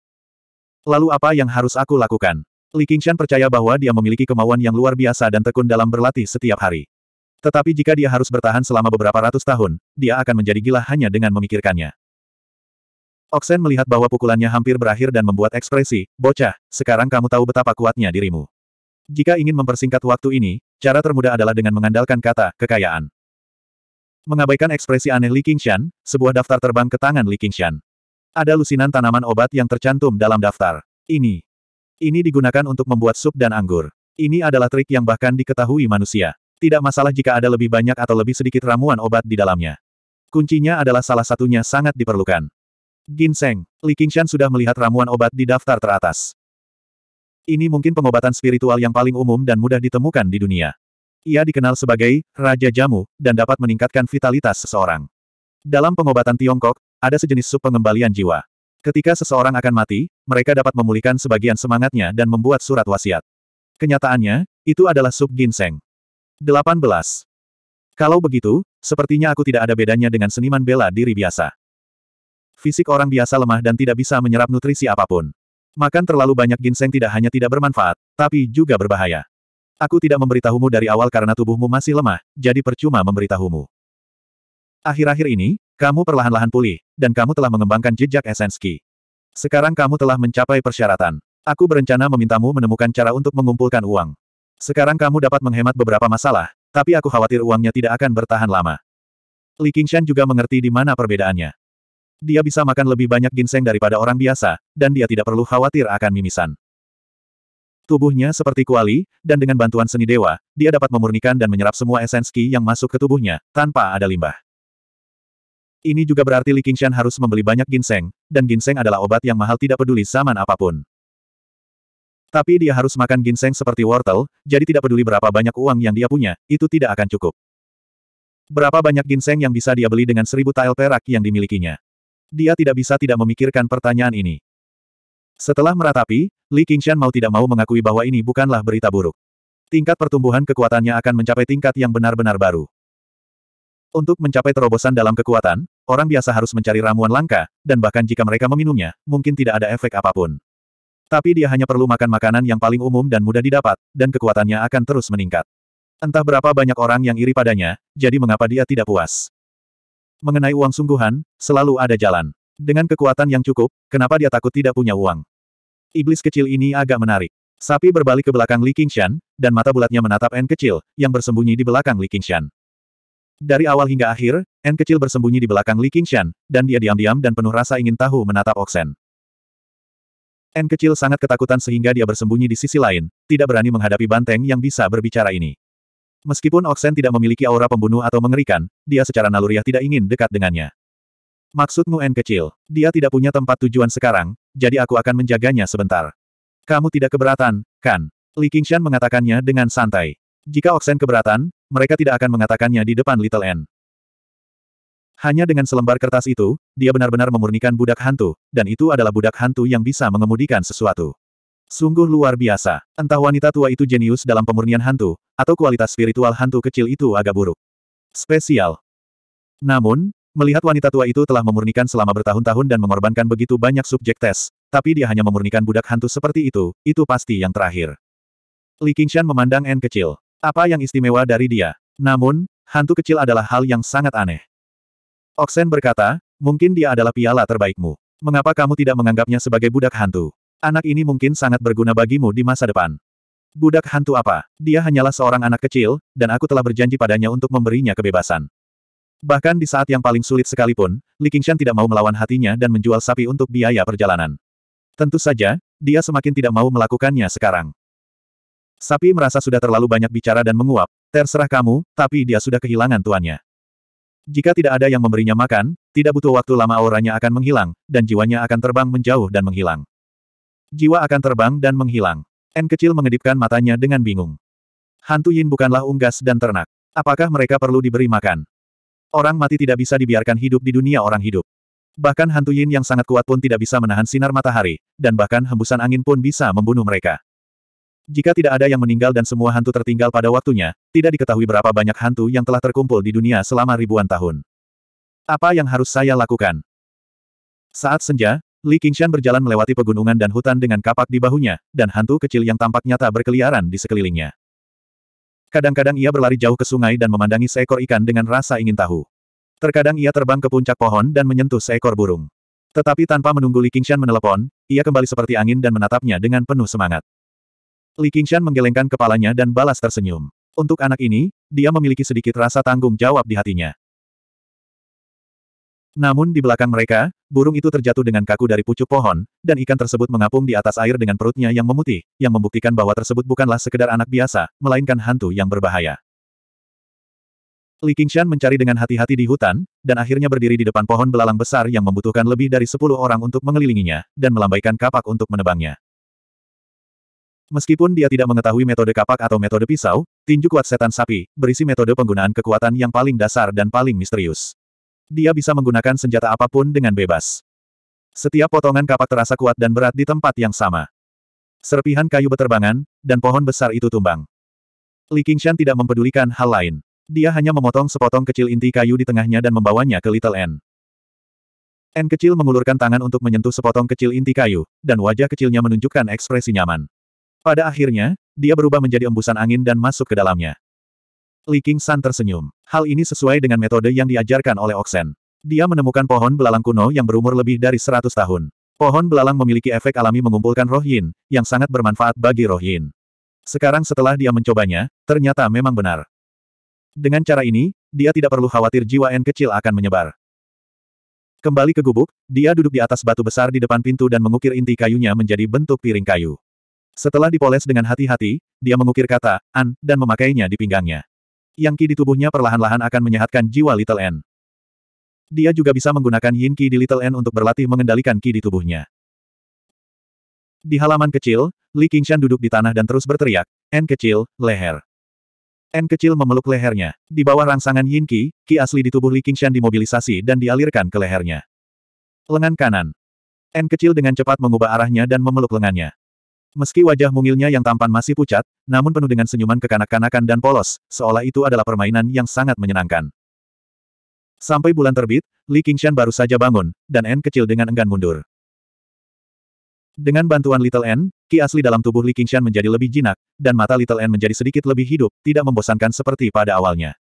Lalu apa yang harus aku lakukan? Li Qingshan percaya bahwa dia memiliki kemauan yang luar biasa dan tekun dalam berlatih setiap hari. Tetapi jika dia harus bertahan selama beberapa ratus tahun, dia akan menjadi gila hanya dengan memikirkannya. Oksen melihat bahwa pukulannya hampir berakhir dan membuat ekspresi, bocah, sekarang kamu tahu betapa kuatnya dirimu. Jika ingin mempersingkat waktu ini, cara termudah adalah dengan mengandalkan kata, kekayaan. Mengabaikan ekspresi aneh Li Qingshan, sebuah daftar terbang ke tangan Li Qingshan. Ada lusinan tanaman obat yang tercantum dalam daftar. Ini. Ini digunakan untuk membuat sup dan anggur. Ini adalah trik yang bahkan diketahui manusia. Tidak masalah jika ada lebih banyak atau lebih sedikit ramuan obat di dalamnya. Kuncinya adalah salah satunya sangat diperlukan. Ginseng, Li Qingshan sudah melihat ramuan obat di daftar teratas. Ini mungkin pengobatan spiritual yang paling umum dan mudah ditemukan di dunia. Ia dikenal sebagai Raja Jamu, dan dapat meningkatkan vitalitas seseorang. Dalam pengobatan Tiongkok, ada sejenis sup pengembalian jiwa. Ketika seseorang akan mati, mereka dapat memulihkan sebagian semangatnya dan membuat surat wasiat. Kenyataannya, itu adalah sup ginseng. 18. Kalau begitu, sepertinya aku tidak ada bedanya dengan seniman bela diri biasa. Fisik orang biasa lemah dan tidak bisa menyerap nutrisi apapun. Makan terlalu banyak ginseng tidak hanya tidak bermanfaat, tapi juga berbahaya. Aku tidak memberitahumu dari awal karena tubuhmu masih lemah, jadi percuma memberitahumu. Akhir-akhir ini, kamu perlahan-lahan pulih, dan kamu telah mengembangkan jejak esenski. Sekarang kamu telah mencapai persyaratan. Aku berencana memintamu menemukan cara untuk mengumpulkan uang. Sekarang kamu dapat menghemat beberapa masalah, tapi aku khawatir uangnya tidak akan bertahan lama. Li Qingshan juga mengerti di mana perbedaannya. Dia bisa makan lebih banyak ginseng daripada orang biasa, dan dia tidak perlu khawatir akan mimisan. Tubuhnya seperti kuali, dan dengan bantuan seni dewa, dia dapat memurnikan dan menyerap semua esens ki yang masuk ke tubuhnya, tanpa ada limbah. Ini juga berarti Li Qingshan harus membeli banyak ginseng, dan ginseng adalah obat yang mahal tidak peduli zaman apapun. Tapi dia harus makan ginseng seperti wortel, jadi tidak peduli berapa banyak uang yang dia punya, itu tidak akan cukup. Berapa banyak ginseng yang bisa dia beli dengan seribu tael perak yang dimilikinya? Dia tidak bisa tidak memikirkan pertanyaan ini. Setelah meratapi, Li Qingshan mau tidak mau mengakui bahwa ini bukanlah berita buruk. Tingkat pertumbuhan kekuatannya akan mencapai tingkat yang benar-benar baru. Untuk mencapai terobosan dalam kekuatan, orang biasa harus mencari ramuan langka, dan bahkan jika mereka meminumnya, mungkin tidak ada efek apapun. Tapi dia hanya perlu makan makanan yang paling umum dan mudah didapat, dan kekuatannya akan terus meningkat. Entah berapa banyak orang yang iri padanya, jadi mengapa dia tidak puas? Mengenai uang sungguhan, selalu ada jalan. Dengan kekuatan yang cukup, kenapa dia takut tidak punya uang? Iblis kecil ini agak menarik. Sapi berbalik ke belakang Li Qingshan, dan mata bulatnya menatap N kecil, yang bersembunyi di belakang Li Qingshan. Dari awal hingga akhir, N kecil bersembunyi di belakang Li Qingshan, dan dia diam-diam dan penuh rasa ingin tahu menatap Oksen. N kecil sangat ketakutan sehingga dia bersembunyi di sisi lain, tidak berani menghadapi banteng yang bisa berbicara ini. Meskipun Oksen tidak memiliki aura pembunuh atau mengerikan, dia secara naluriah tidak ingin dekat dengannya. Maksudmu N kecil, dia tidak punya tempat tujuan sekarang, jadi aku akan menjaganya sebentar. Kamu tidak keberatan, kan? Li Qingshan mengatakannya dengan santai. Jika Oksen keberatan, mereka tidak akan mengatakannya di depan Little N. Hanya dengan selembar kertas itu, dia benar-benar memurnikan budak hantu, dan itu adalah budak hantu yang bisa mengemudikan sesuatu. Sungguh luar biasa. Entah wanita tua itu jenius dalam pemurnian hantu, atau kualitas spiritual hantu kecil itu agak buruk. Spesial. Namun, Melihat wanita tua itu telah memurnikan selama bertahun-tahun dan mengorbankan begitu banyak subjek tes, tapi dia hanya memurnikan budak hantu seperti itu, itu pasti yang terakhir. Li Qingshan memandang N kecil. Apa yang istimewa dari dia? Namun, hantu kecil adalah hal yang sangat aneh. Oksen berkata, mungkin dia adalah piala terbaikmu. Mengapa kamu tidak menganggapnya sebagai budak hantu? Anak ini mungkin sangat berguna bagimu di masa depan. Budak hantu apa? Dia hanyalah seorang anak kecil, dan aku telah berjanji padanya untuk memberinya kebebasan. Bahkan di saat yang paling sulit sekalipun, Li Qingshan tidak mau melawan hatinya dan menjual sapi untuk biaya perjalanan. Tentu saja, dia semakin tidak mau melakukannya sekarang. Sapi merasa sudah terlalu banyak bicara dan menguap, terserah kamu, tapi dia sudah kehilangan tuannya. Jika tidak ada yang memberinya makan, tidak butuh waktu lama auranya akan menghilang, dan jiwanya akan terbang menjauh dan menghilang. Jiwa akan terbang dan menghilang. N kecil mengedipkan matanya dengan bingung. Hantu Yin bukanlah unggas dan ternak. Apakah mereka perlu diberi makan? Orang mati tidak bisa dibiarkan hidup di dunia orang hidup. Bahkan hantu yin yang sangat kuat pun tidak bisa menahan sinar matahari, dan bahkan hembusan angin pun bisa membunuh mereka. Jika tidak ada yang meninggal dan semua hantu tertinggal pada waktunya, tidak diketahui berapa banyak hantu yang telah terkumpul di dunia selama ribuan tahun. Apa yang harus saya lakukan? Saat senja, Li Qingshan berjalan melewati pegunungan dan hutan dengan kapak di bahunya, dan hantu kecil yang tampak nyata berkeliaran di sekelilingnya. Kadang-kadang ia berlari jauh ke sungai dan memandangi seekor ikan dengan rasa ingin tahu. Terkadang ia terbang ke puncak pohon dan menyentuh seekor burung. Tetapi tanpa menunggu Li Qingshan menelepon, ia kembali seperti angin dan menatapnya dengan penuh semangat. Li Qingshan menggelengkan kepalanya dan balas tersenyum. Untuk anak ini, dia memiliki sedikit rasa tanggung jawab di hatinya. Namun di belakang mereka, burung itu terjatuh dengan kaku dari pucuk pohon, dan ikan tersebut mengapung di atas air dengan perutnya yang memutih, yang membuktikan bahwa tersebut bukanlah sekedar anak biasa, melainkan hantu yang berbahaya. Li Qingshan mencari dengan hati-hati di hutan, dan akhirnya berdiri di depan pohon belalang besar yang membutuhkan lebih dari sepuluh orang untuk mengelilinginya, dan melambaikan kapak untuk menebangnya. Meskipun dia tidak mengetahui metode kapak atau metode pisau, tinju kuat setan sapi, berisi metode penggunaan kekuatan yang paling dasar dan paling misterius dia bisa menggunakan senjata apapun dengan bebas. Setiap potongan kapak terasa kuat dan berat di tempat yang sama. Serpihan kayu beterbangan, dan pohon besar itu tumbang. Li Qingshan tidak mempedulikan hal lain. Dia hanya memotong sepotong kecil inti kayu di tengahnya dan membawanya ke Little N. N kecil mengulurkan tangan untuk menyentuh sepotong kecil inti kayu, dan wajah kecilnya menunjukkan ekspresi nyaman. Pada akhirnya, dia berubah menjadi embusan angin dan masuk ke dalamnya. Li King San tersenyum. Hal ini sesuai dengan metode yang diajarkan oleh Oxen. Dia menemukan pohon belalang kuno yang berumur lebih dari 100 tahun. Pohon belalang memiliki efek alami mengumpulkan roh yin, yang sangat bermanfaat bagi roh yin. Sekarang setelah dia mencobanya, ternyata memang benar. Dengan cara ini, dia tidak perlu khawatir jiwa N kecil akan menyebar. Kembali ke gubuk, dia duduk di atas batu besar di depan pintu dan mengukir inti kayunya menjadi bentuk piring kayu. Setelah dipoles dengan hati-hati, dia mengukir kata, an, dan memakainya di pinggangnya yang Qi di tubuhnya perlahan-lahan akan menyehatkan jiwa Little N. Dia juga bisa menggunakan yin Qi di Little N untuk berlatih mengendalikan Qi di tubuhnya. Di halaman kecil, Li Qingshan duduk di tanah dan terus berteriak, N kecil, leher. N kecil memeluk lehernya. Di bawah rangsangan yin Qi, Qi asli di tubuh Li Qingshan dimobilisasi dan dialirkan ke lehernya. Lengan kanan. N kecil dengan cepat mengubah arahnya dan memeluk lengannya. Meski wajah mungilnya yang tampan masih pucat, namun penuh dengan senyuman kekanak-kanakan dan polos, seolah itu adalah permainan yang sangat menyenangkan. Sampai bulan terbit, Li Qingshan baru saja bangun, dan N kecil dengan enggan mundur. Dengan bantuan Little N, ki asli dalam tubuh Li Qingshan menjadi lebih jinak, dan mata Little N menjadi sedikit lebih hidup, tidak membosankan seperti pada awalnya.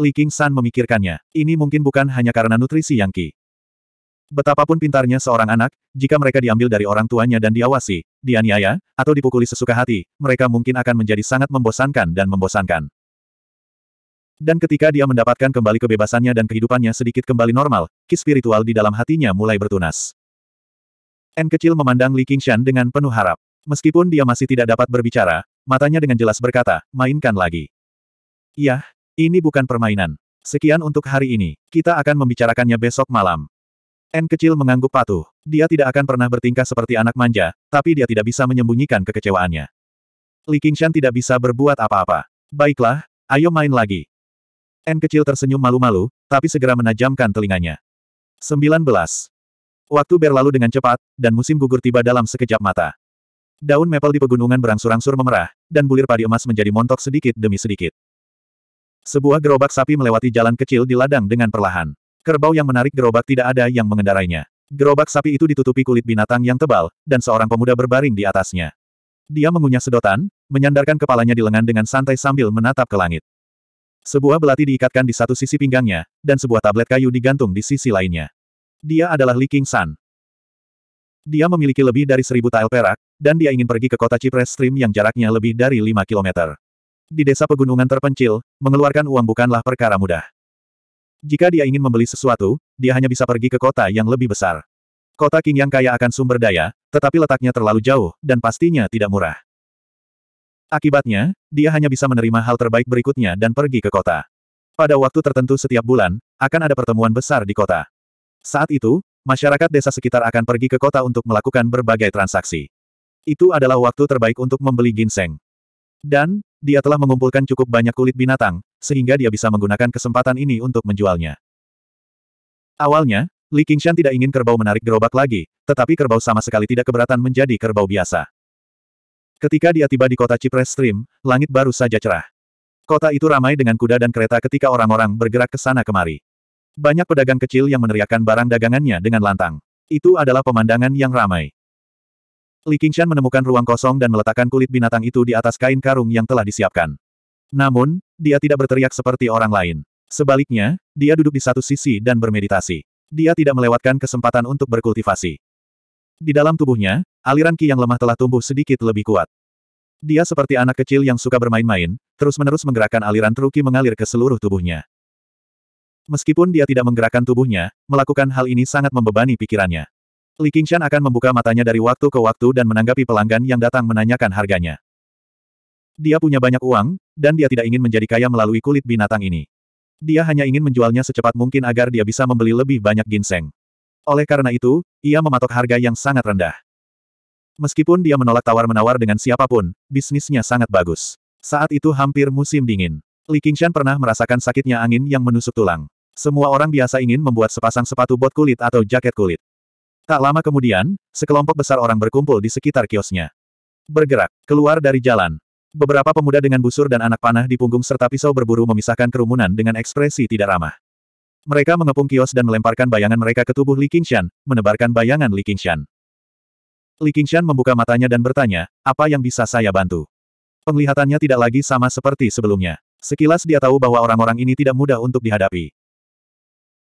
Li Qingshan memikirkannya, ini mungkin bukan hanya karena nutrisi yang ki. Betapapun pintarnya seorang anak, jika mereka diambil dari orang tuanya dan diawasi, dianiaya, atau dipukuli sesuka hati, mereka mungkin akan menjadi sangat membosankan dan membosankan. Dan ketika dia mendapatkan kembali kebebasannya dan kehidupannya sedikit kembali normal, ki spiritual di dalam hatinya mulai bertunas. N kecil memandang Li Qingshan dengan penuh harap. Meskipun dia masih tidak dapat berbicara, matanya dengan jelas berkata, mainkan lagi. Yah, ini bukan permainan. Sekian untuk hari ini, kita akan membicarakannya besok malam. N kecil mengangguk patuh. Dia tidak akan pernah bertingkah seperti anak manja, tapi dia tidak bisa menyembunyikan kekecewaannya. Li Qingshan tidak bisa berbuat apa-apa. Baiklah, ayo main lagi. N kecil tersenyum malu-malu, tapi segera menajamkan telinganya. 19. Waktu berlalu dengan cepat, dan musim gugur tiba dalam sekejap mata. Daun maple di pegunungan berangsur-angsur memerah, dan bulir padi emas menjadi montok sedikit demi sedikit. Sebuah gerobak sapi melewati jalan kecil di ladang dengan perlahan. Kerbau yang menarik gerobak tidak ada yang mengendarainya. Gerobak sapi itu ditutupi kulit binatang yang tebal, dan seorang pemuda berbaring di atasnya. Dia mengunyah sedotan, menyandarkan kepalanya di lengan dengan santai sambil menatap ke langit. Sebuah belati diikatkan di satu sisi pinggangnya, dan sebuah tablet kayu digantung di sisi lainnya. Dia adalah Li King San. Dia memiliki lebih dari seribu tael perak, dan dia ingin pergi ke kota Cipres Stream yang jaraknya lebih dari 5 kilometer. Di desa pegunungan terpencil, mengeluarkan uang bukanlah perkara mudah. Jika dia ingin membeli sesuatu, dia hanya bisa pergi ke kota yang lebih besar. Kota King yang kaya akan sumber daya, tetapi letaknya terlalu jauh, dan pastinya tidak murah. Akibatnya, dia hanya bisa menerima hal terbaik berikutnya dan pergi ke kota. Pada waktu tertentu setiap bulan, akan ada pertemuan besar di kota. Saat itu, masyarakat desa sekitar akan pergi ke kota untuk melakukan berbagai transaksi. Itu adalah waktu terbaik untuk membeli ginseng. Dan, dia telah mengumpulkan cukup banyak kulit binatang, sehingga dia bisa menggunakan kesempatan ini untuk menjualnya. Awalnya, Li Qingshan tidak ingin kerbau menarik gerobak lagi, tetapi kerbau sama sekali tidak keberatan menjadi kerbau biasa. Ketika dia tiba di kota Cypress Stream, langit baru saja cerah. Kota itu ramai dengan kuda dan kereta ketika orang-orang bergerak ke sana kemari. Banyak pedagang kecil yang meneriakkan barang dagangannya dengan lantang. Itu adalah pemandangan yang ramai. Li Qingshan menemukan ruang kosong dan meletakkan kulit binatang itu di atas kain karung yang telah disiapkan. Namun, dia tidak berteriak seperti orang lain. Sebaliknya, dia duduk di satu sisi dan bermeditasi. Dia tidak melewatkan kesempatan untuk berkultivasi. Di dalam tubuhnya, aliran ki yang lemah telah tumbuh sedikit lebih kuat. Dia seperti anak kecil yang suka bermain-main, terus-menerus menggerakkan aliran truki mengalir ke seluruh tubuhnya. Meskipun dia tidak menggerakkan tubuhnya, melakukan hal ini sangat membebani pikirannya. Li Qingshan akan membuka matanya dari waktu ke waktu dan menanggapi pelanggan yang datang menanyakan harganya. Dia punya banyak uang, dan dia tidak ingin menjadi kaya melalui kulit binatang ini. Dia hanya ingin menjualnya secepat mungkin agar dia bisa membeli lebih banyak ginseng. Oleh karena itu, ia mematok harga yang sangat rendah. Meskipun dia menolak tawar-menawar dengan siapapun, bisnisnya sangat bagus. Saat itu hampir musim dingin. Li Qingshan pernah merasakan sakitnya angin yang menusuk tulang. Semua orang biasa ingin membuat sepasang sepatu bot kulit atau jaket kulit. Tak lama kemudian, sekelompok besar orang berkumpul di sekitar kiosnya. Bergerak, keluar dari jalan. Beberapa pemuda dengan busur dan anak panah di punggung serta pisau berburu memisahkan kerumunan dengan ekspresi tidak ramah. Mereka mengepung kios dan melemparkan bayangan mereka ke tubuh Li Qingshan, menebarkan bayangan Li Qingshan. Li Qingshan membuka matanya dan bertanya, apa yang bisa saya bantu? Penglihatannya tidak lagi sama seperti sebelumnya. Sekilas dia tahu bahwa orang-orang ini tidak mudah untuk dihadapi.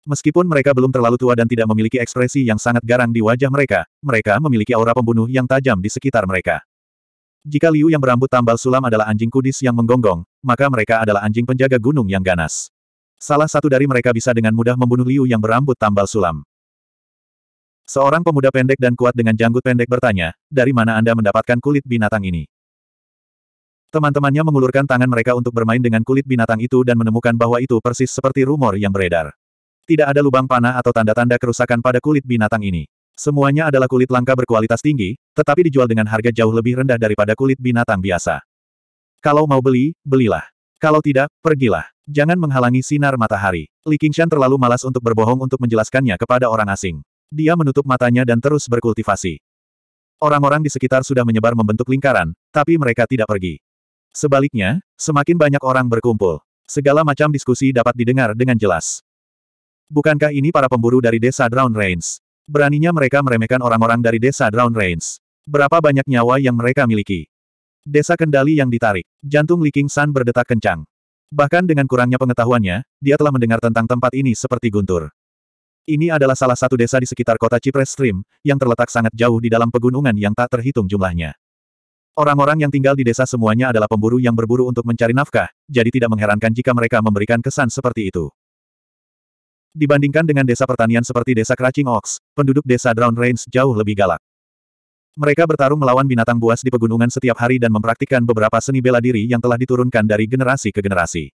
Meskipun mereka belum terlalu tua dan tidak memiliki ekspresi yang sangat garang di wajah mereka, mereka memiliki aura pembunuh yang tajam di sekitar mereka. Jika Liu yang berambut tambal sulam adalah anjing kudis yang menggonggong, maka mereka adalah anjing penjaga gunung yang ganas. Salah satu dari mereka bisa dengan mudah membunuh Liu yang berambut tambal sulam. Seorang pemuda pendek dan kuat dengan janggut pendek bertanya, dari mana Anda mendapatkan kulit binatang ini? Teman-temannya mengulurkan tangan mereka untuk bermain dengan kulit binatang itu dan menemukan bahwa itu persis seperti rumor yang beredar. Tidak ada lubang panah atau tanda-tanda kerusakan pada kulit binatang ini. Semuanya adalah kulit langka berkualitas tinggi, tetapi dijual dengan harga jauh lebih rendah daripada kulit binatang biasa. Kalau mau beli, belilah. Kalau tidak, pergilah. Jangan menghalangi sinar matahari. Li Qingshan terlalu malas untuk berbohong untuk menjelaskannya kepada orang asing. Dia menutup matanya dan terus berkultivasi. Orang-orang di sekitar sudah menyebar membentuk lingkaran, tapi mereka tidak pergi. Sebaliknya, semakin banyak orang berkumpul. Segala macam diskusi dapat didengar dengan jelas. Bukankah ini para pemburu dari desa Drown Rains? Beraninya mereka meremehkan orang-orang dari desa Drown Rains. Berapa banyak nyawa yang mereka miliki? Desa kendali yang ditarik. Jantung Li King San berdetak kencang. Bahkan dengan kurangnya pengetahuannya, dia telah mendengar tentang tempat ini seperti guntur. Ini adalah salah satu desa di sekitar kota Cipres Stream, yang terletak sangat jauh di dalam pegunungan yang tak terhitung jumlahnya. Orang-orang yang tinggal di desa semuanya adalah pemburu yang berburu untuk mencari nafkah, jadi tidak mengherankan jika mereka memberikan kesan seperti itu. Dibandingkan dengan desa pertanian seperti desa Cracing Ox, penduduk desa Drown Range jauh lebih galak. Mereka bertarung melawan binatang buas di pegunungan setiap hari dan mempraktikkan beberapa seni bela diri yang telah diturunkan dari generasi ke generasi.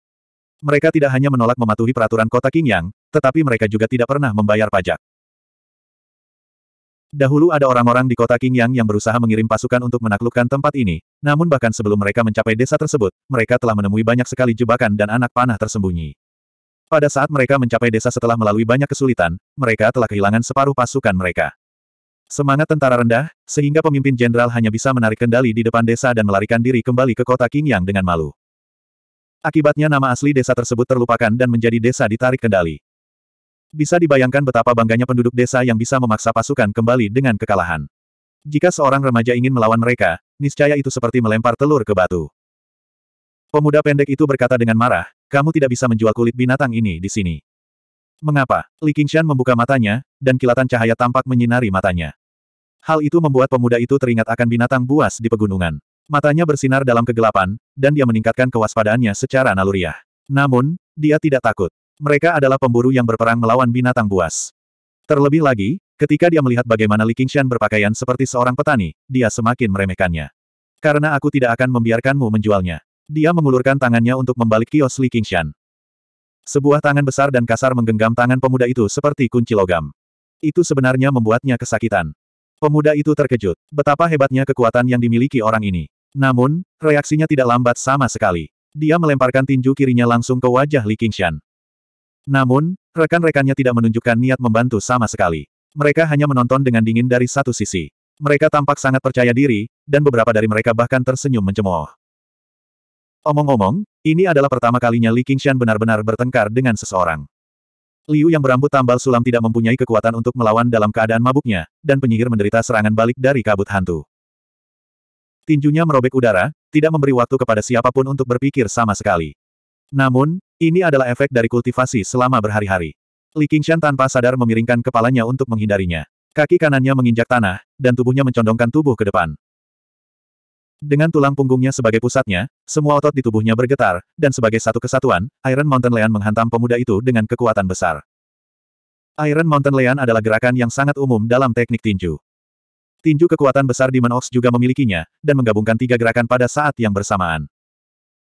Mereka tidak hanya menolak mematuhi peraturan kota Qingyang, tetapi mereka juga tidak pernah membayar pajak. Dahulu ada orang-orang di kota Qingyang yang berusaha mengirim pasukan untuk menaklukkan tempat ini, namun bahkan sebelum mereka mencapai desa tersebut, mereka telah menemui banyak sekali jebakan dan anak panah tersembunyi. Pada saat mereka mencapai desa setelah melalui banyak kesulitan, mereka telah kehilangan separuh pasukan mereka. Semangat tentara rendah, sehingga pemimpin jenderal hanya bisa menarik kendali di depan desa dan melarikan diri kembali ke kota Qingyang dengan malu. Akibatnya nama asli desa tersebut terlupakan dan menjadi desa ditarik kendali. Bisa dibayangkan betapa bangganya penduduk desa yang bisa memaksa pasukan kembali dengan kekalahan. Jika seorang remaja ingin melawan mereka, niscaya itu seperti melempar telur ke batu. Pemuda pendek itu berkata dengan marah, kamu tidak bisa menjual kulit binatang ini di sini. Mengapa? Li Qingshan membuka matanya, dan kilatan cahaya tampak menyinari matanya. Hal itu membuat pemuda itu teringat akan binatang buas di pegunungan. Matanya bersinar dalam kegelapan, dan dia meningkatkan kewaspadaannya secara naluriah. Namun, dia tidak takut. Mereka adalah pemburu yang berperang melawan binatang buas. Terlebih lagi, ketika dia melihat bagaimana Li Qingshan berpakaian seperti seorang petani, dia semakin meremehkannya. Karena aku tidak akan membiarkanmu menjualnya. Dia mengulurkan tangannya untuk membalik kios Li Qingshan. Sebuah tangan besar dan kasar menggenggam tangan pemuda itu seperti kunci logam. Itu sebenarnya membuatnya kesakitan. Pemuda itu terkejut. Betapa hebatnya kekuatan yang dimiliki orang ini. Namun, reaksinya tidak lambat sama sekali. Dia melemparkan tinju kirinya langsung ke wajah Li Qingshan. Namun, rekan-rekannya tidak menunjukkan niat membantu sama sekali. Mereka hanya menonton dengan dingin dari satu sisi. Mereka tampak sangat percaya diri, dan beberapa dari mereka bahkan tersenyum mencemooh. Omong-omong, ini adalah pertama kalinya Li Qingshan benar-benar bertengkar dengan seseorang. Liu yang berambut tambal sulam tidak mempunyai kekuatan untuk melawan dalam keadaan mabuknya, dan penyihir menderita serangan balik dari kabut hantu. Tinjunya merobek udara, tidak memberi waktu kepada siapapun untuk berpikir sama sekali. Namun, ini adalah efek dari kultivasi selama berhari-hari. Li Qingshan tanpa sadar memiringkan kepalanya untuk menghindarinya. Kaki kanannya menginjak tanah, dan tubuhnya mencondongkan tubuh ke depan. Dengan tulang punggungnya sebagai pusatnya, semua otot di tubuhnya bergetar, dan sebagai satu kesatuan, Iron Mountain Lion menghantam pemuda itu dengan kekuatan besar. Iron Mountain Lion adalah gerakan yang sangat umum dalam teknik tinju. Tinju kekuatan besar Demon Ox juga memilikinya, dan menggabungkan tiga gerakan pada saat yang bersamaan.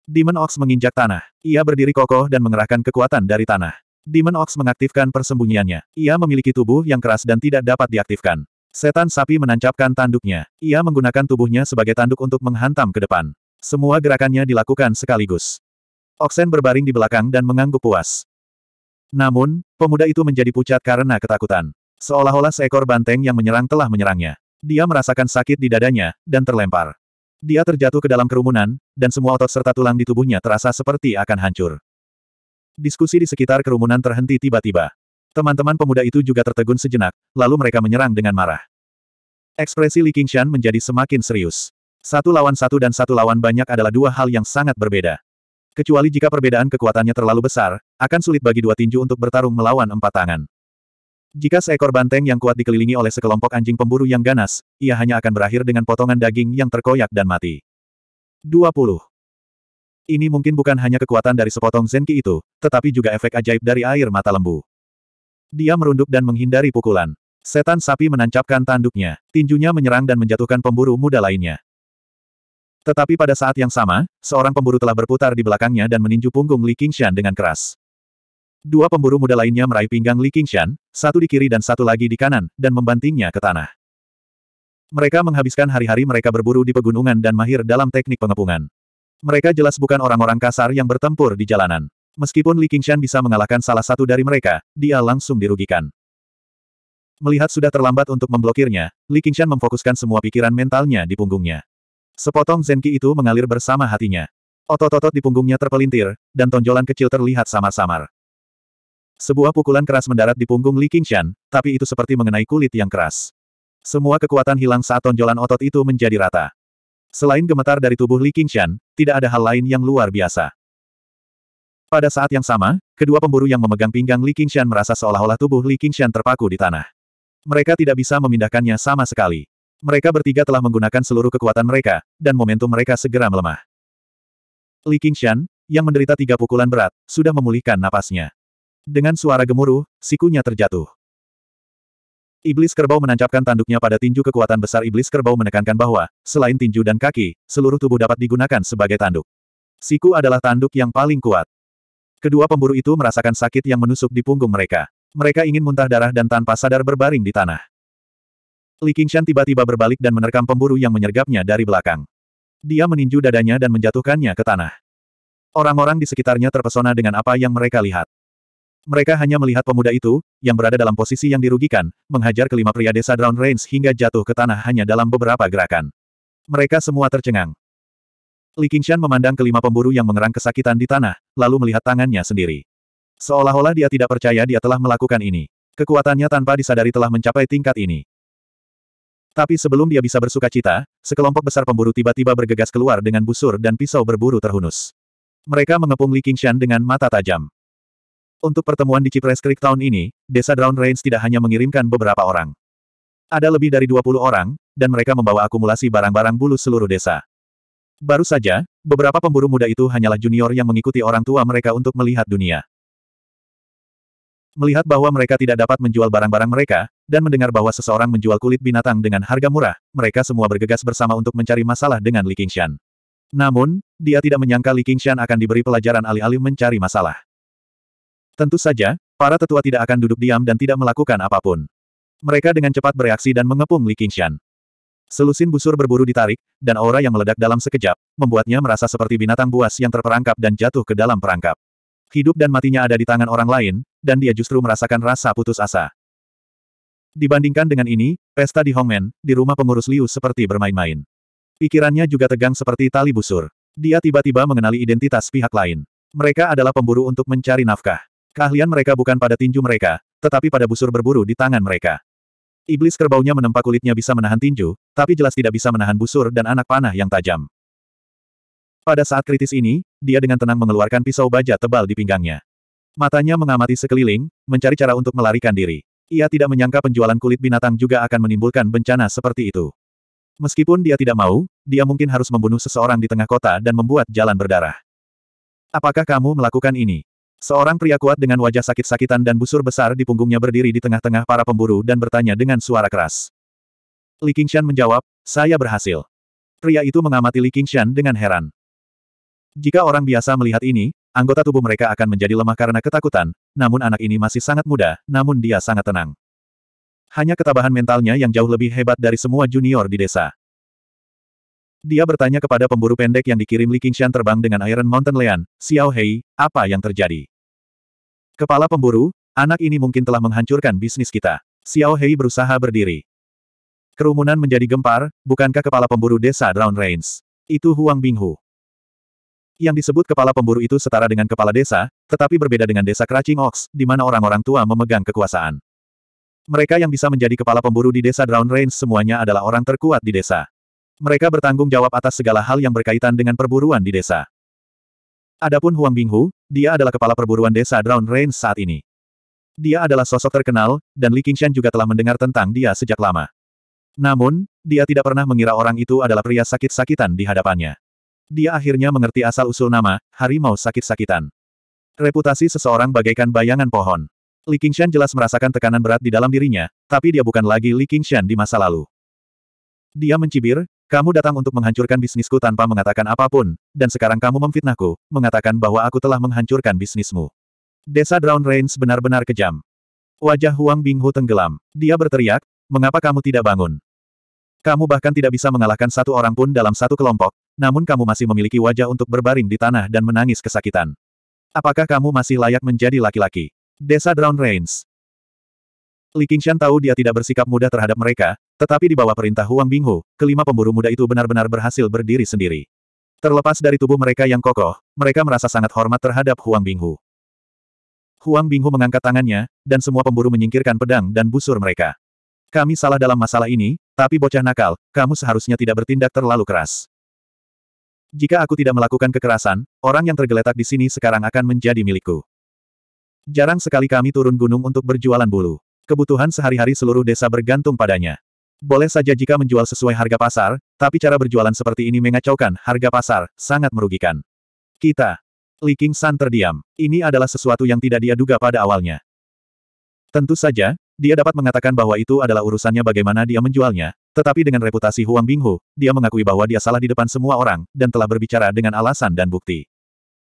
Demon Ox menginjak tanah. Ia berdiri kokoh dan mengerahkan kekuatan dari tanah. Demon Ox mengaktifkan persembunyiannya. Ia memiliki tubuh yang keras dan tidak dapat diaktifkan. Setan sapi menancapkan tanduknya. Ia menggunakan tubuhnya sebagai tanduk untuk menghantam ke depan. Semua gerakannya dilakukan sekaligus. Oksen berbaring di belakang dan mengangguk puas. Namun, pemuda itu menjadi pucat karena ketakutan. Seolah-olah seekor banteng yang menyerang telah menyerangnya. Dia merasakan sakit di dadanya, dan terlempar. Dia terjatuh ke dalam kerumunan, dan semua otot serta tulang di tubuhnya terasa seperti akan hancur. Diskusi di sekitar kerumunan terhenti tiba-tiba. Teman-teman pemuda itu juga tertegun sejenak, lalu mereka menyerang dengan marah. Ekspresi Li Qingshan menjadi semakin serius. Satu lawan satu dan satu lawan banyak adalah dua hal yang sangat berbeda. Kecuali jika perbedaan kekuatannya terlalu besar, akan sulit bagi dua tinju untuk bertarung melawan empat tangan. Jika seekor banteng yang kuat dikelilingi oleh sekelompok anjing pemburu yang ganas, ia hanya akan berakhir dengan potongan daging yang terkoyak dan mati. 20. Ini mungkin bukan hanya kekuatan dari sepotong Zenki itu, tetapi juga efek ajaib dari air mata lembu. Dia merunduk dan menghindari pukulan. Setan sapi menancapkan tanduknya. Tinjunya menyerang dan menjatuhkan pemburu muda lainnya. Tetapi pada saat yang sama, seorang pemburu telah berputar di belakangnya dan meninju punggung Li Qingshan dengan keras. Dua pemburu muda lainnya meraih pinggang Li Qingshan, satu di kiri dan satu lagi di kanan, dan membantingnya ke tanah. Mereka menghabiskan hari-hari mereka berburu di pegunungan dan mahir dalam teknik pengepungan. Mereka jelas bukan orang-orang kasar yang bertempur di jalanan. Meskipun Li Qingshan bisa mengalahkan salah satu dari mereka, dia langsung dirugikan. Melihat sudah terlambat untuk memblokirnya, Li Qingshan memfokuskan semua pikiran mentalnya di punggungnya. Sepotong Zenki itu mengalir bersama hatinya. Otot-otot di punggungnya terpelintir, dan tonjolan kecil terlihat samar-samar. Sebuah pukulan keras mendarat di punggung Li Qingshan, tapi itu seperti mengenai kulit yang keras. Semua kekuatan hilang saat tonjolan otot itu menjadi rata. Selain gemetar dari tubuh Li Qingshan, tidak ada hal lain yang luar biasa. Pada saat yang sama, kedua pemburu yang memegang pinggang Li Qingshan merasa seolah-olah tubuh Li Qingshan terpaku di tanah. Mereka tidak bisa memindahkannya sama sekali. Mereka bertiga telah menggunakan seluruh kekuatan mereka, dan momentum mereka segera melemah. Li Qingshan, yang menderita tiga pukulan berat, sudah memulihkan napasnya. Dengan suara gemuruh, sikunya terjatuh. Iblis kerbau menancapkan tanduknya pada tinju kekuatan besar iblis kerbau menekankan bahwa, selain tinju dan kaki, seluruh tubuh dapat digunakan sebagai tanduk. Siku adalah tanduk yang paling kuat. Kedua pemburu itu merasakan sakit yang menusuk di punggung mereka. Mereka ingin muntah darah dan tanpa sadar berbaring di tanah. Li Qingshan tiba-tiba berbalik dan menerkam pemburu yang menyergapnya dari belakang. Dia meninju dadanya dan menjatuhkannya ke tanah. Orang-orang di sekitarnya terpesona dengan apa yang mereka lihat. Mereka hanya melihat pemuda itu, yang berada dalam posisi yang dirugikan, menghajar kelima pria desa Drown Range hingga jatuh ke tanah hanya dalam beberapa gerakan. Mereka semua tercengang. Li Qingshan memandang kelima pemburu yang mengerang kesakitan di tanah, lalu melihat tangannya sendiri. Seolah-olah dia tidak percaya dia telah melakukan ini. Kekuatannya tanpa disadari telah mencapai tingkat ini. Tapi sebelum dia bisa bersuka cita, sekelompok besar pemburu tiba-tiba bergegas keluar dengan busur dan pisau berburu terhunus. Mereka mengepung Li Qingshan dengan mata tajam. Untuk pertemuan di Cypress Creek tahun ini, desa Drown Range tidak hanya mengirimkan beberapa orang. Ada lebih dari 20 orang, dan mereka membawa akumulasi barang-barang bulu seluruh desa. Baru saja, beberapa pemburu muda itu hanyalah junior yang mengikuti orang tua mereka untuk melihat dunia. Melihat bahwa mereka tidak dapat menjual barang-barang mereka, dan mendengar bahwa seseorang menjual kulit binatang dengan harga murah, mereka semua bergegas bersama untuk mencari masalah dengan Li Qingshan. Namun, dia tidak menyangka Li Qingshan akan diberi pelajaran alih-alih mencari masalah. Tentu saja, para tetua tidak akan duduk diam dan tidak melakukan apapun. Mereka dengan cepat bereaksi dan mengepung Li Qingshan. Selusin busur berburu ditarik, dan aura yang meledak dalam sekejap, membuatnya merasa seperti binatang buas yang terperangkap dan jatuh ke dalam perangkap. Hidup dan matinya ada di tangan orang lain, dan dia justru merasakan rasa putus asa. Dibandingkan dengan ini, pesta di Hongmen, di rumah pengurus Liu seperti bermain-main. Pikirannya juga tegang seperti tali busur. Dia tiba-tiba mengenali identitas pihak lain. Mereka adalah pemburu untuk mencari nafkah. Keahlian mereka bukan pada tinju mereka, tetapi pada busur berburu di tangan mereka. Iblis kerbaunya menempa kulitnya bisa menahan tinju, tapi jelas tidak bisa menahan busur dan anak panah yang tajam. Pada saat kritis ini, dia dengan tenang mengeluarkan pisau baja tebal di pinggangnya. Matanya mengamati sekeliling, mencari cara untuk melarikan diri. Ia tidak menyangka penjualan kulit binatang juga akan menimbulkan bencana seperti itu. Meskipun dia tidak mau, dia mungkin harus membunuh seseorang di tengah kota dan membuat jalan berdarah. Apakah kamu melakukan ini? Seorang pria kuat dengan wajah sakit-sakitan dan busur besar di punggungnya berdiri di tengah-tengah para pemburu dan bertanya dengan suara keras. Li Qingshan menjawab, saya berhasil. Pria itu mengamati Li Qingshan dengan heran. Jika orang biasa melihat ini, anggota tubuh mereka akan menjadi lemah karena ketakutan, namun anak ini masih sangat muda, namun dia sangat tenang. Hanya ketabahan mentalnya yang jauh lebih hebat dari semua junior di desa. Dia bertanya kepada pemburu pendek yang dikirim Li Qingshan terbang dengan Iron Mountain Lion, Xiao Hei, apa yang terjadi? Kepala pemburu, anak ini mungkin telah menghancurkan bisnis kita. Xiao Hei berusaha berdiri. Kerumunan menjadi gempar, bukankah kepala pemburu desa Drown Rains? Itu Huang Binghu. Yang disebut kepala pemburu itu setara dengan kepala desa, tetapi berbeda dengan desa Cracing Ox, di mana orang-orang tua memegang kekuasaan. Mereka yang bisa menjadi kepala pemburu di desa Drown Rains semuanya adalah orang terkuat di desa. Mereka bertanggung jawab atas segala hal yang berkaitan dengan perburuan di desa. Adapun Huang Binghu, dia adalah kepala perburuan desa Drown Range saat ini. Dia adalah sosok terkenal, dan Li Qingshan juga telah mendengar tentang dia sejak lama. Namun, dia tidak pernah mengira orang itu adalah pria sakit-sakitan di hadapannya. Dia akhirnya mengerti asal-usul nama, harimau sakit-sakitan. Reputasi seseorang bagaikan bayangan pohon. Li Qingshan jelas merasakan tekanan berat di dalam dirinya, tapi dia bukan lagi Li Qingshan di masa lalu. Dia mencibir, kamu datang untuk menghancurkan bisnisku tanpa mengatakan apapun, dan sekarang kamu memfitnahku, mengatakan bahwa aku telah menghancurkan bisnismu. Desa Drown Rains benar-benar kejam. Wajah Huang Binghu tenggelam. Dia berteriak, mengapa kamu tidak bangun? Kamu bahkan tidak bisa mengalahkan satu orang pun dalam satu kelompok, namun kamu masih memiliki wajah untuk berbaring di tanah dan menangis kesakitan. Apakah kamu masih layak menjadi laki-laki? Desa Drown Rains, Li Qingshan tahu dia tidak bersikap mudah terhadap mereka, tetapi di bawah perintah Huang Binghu, kelima pemburu muda itu benar-benar berhasil berdiri sendiri. Terlepas dari tubuh mereka yang kokoh, mereka merasa sangat hormat terhadap Huang Binghu. Huang Binghu mengangkat tangannya, dan semua pemburu menyingkirkan pedang dan busur mereka. Kami salah dalam masalah ini, tapi bocah nakal, kamu seharusnya tidak bertindak terlalu keras. Jika aku tidak melakukan kekerasan, orang yang tergeletak di sini sekarang akan menjadi milikku. Jarang sekali kami turun gunung untuk berjualan bulu. Kebutuhan sehari-hari seluruh desa bergantung padanya. Boleh saja jika menjual sesuai harga pasar, tapi cara berjualan seperti ini mengacaukan harga pasar, sangat merugikan. Kita. Li King San terdiam. Ini adalah sesuatu yang tidak dia duga pada awalnya. Tentu saja, dia dapat mengatakan bahwa itu adalah urusannya bagaimana dia menjualnya, tetapi dengan reputasi Huang Binghu, dia mengakui bahwa dia salah di depan semua orang, dan telah berbicara dengan alasan dan bukti.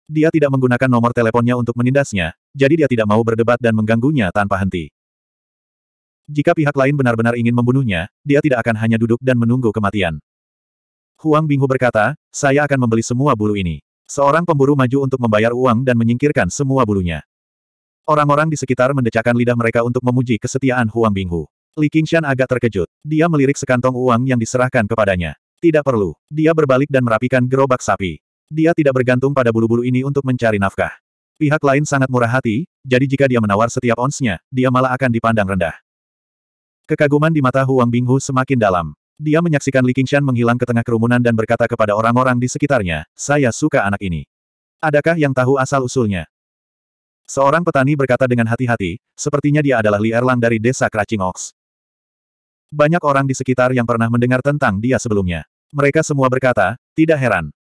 Dia tidak menggunakan nomor teleponnya untuk menindasnya, jadi dia tidak mau berdebat dan mengganggunya tanpa henti. Jika pihak lain benar-benar ingin membunuhnya, dia tidak akan hanya duduk dan menunggu kematian. Huang Binghu berkata, saya akan membeli semua bulu ini. Seorang pemburu maju untuk membayar uang dan menyingkirkan semua bulunya. Orang-orang di sekitar mendecakkan lidah mereka untuk memuji kesetiaan Huang Binghu. Li Qingshan agak terkejut. Dia melirik sekantong uang yang diserahkan kepadanya. Tidak perlu. Dia berbalik dan merapikan gerobak sapi. Dia tidak bergantung pada bulu-bulu ini untuk mencari nafkah. Pihak lain sangat murah hati, jadi jika dia menawar setiap onsnya, dia malah akan dipandang rendah. Kekaguman di mata Huang Binghu semakin dalam. Dia menyaksikan Li Qingshan menghilang ke tengah kerumunan dan berkata kepada orang-orang di sekitarnya, saya suka anak ini. Adakah yang tahu asal-usulnya? Seorang petani berkata dengan hati-hati, sepertinya dia adalah Li Erlang dari desa Kracing Ox. Banyak orang di sekitar yang pernah mendengar tentang dia sebelumnya. Mereka semua berkata, tidak heran.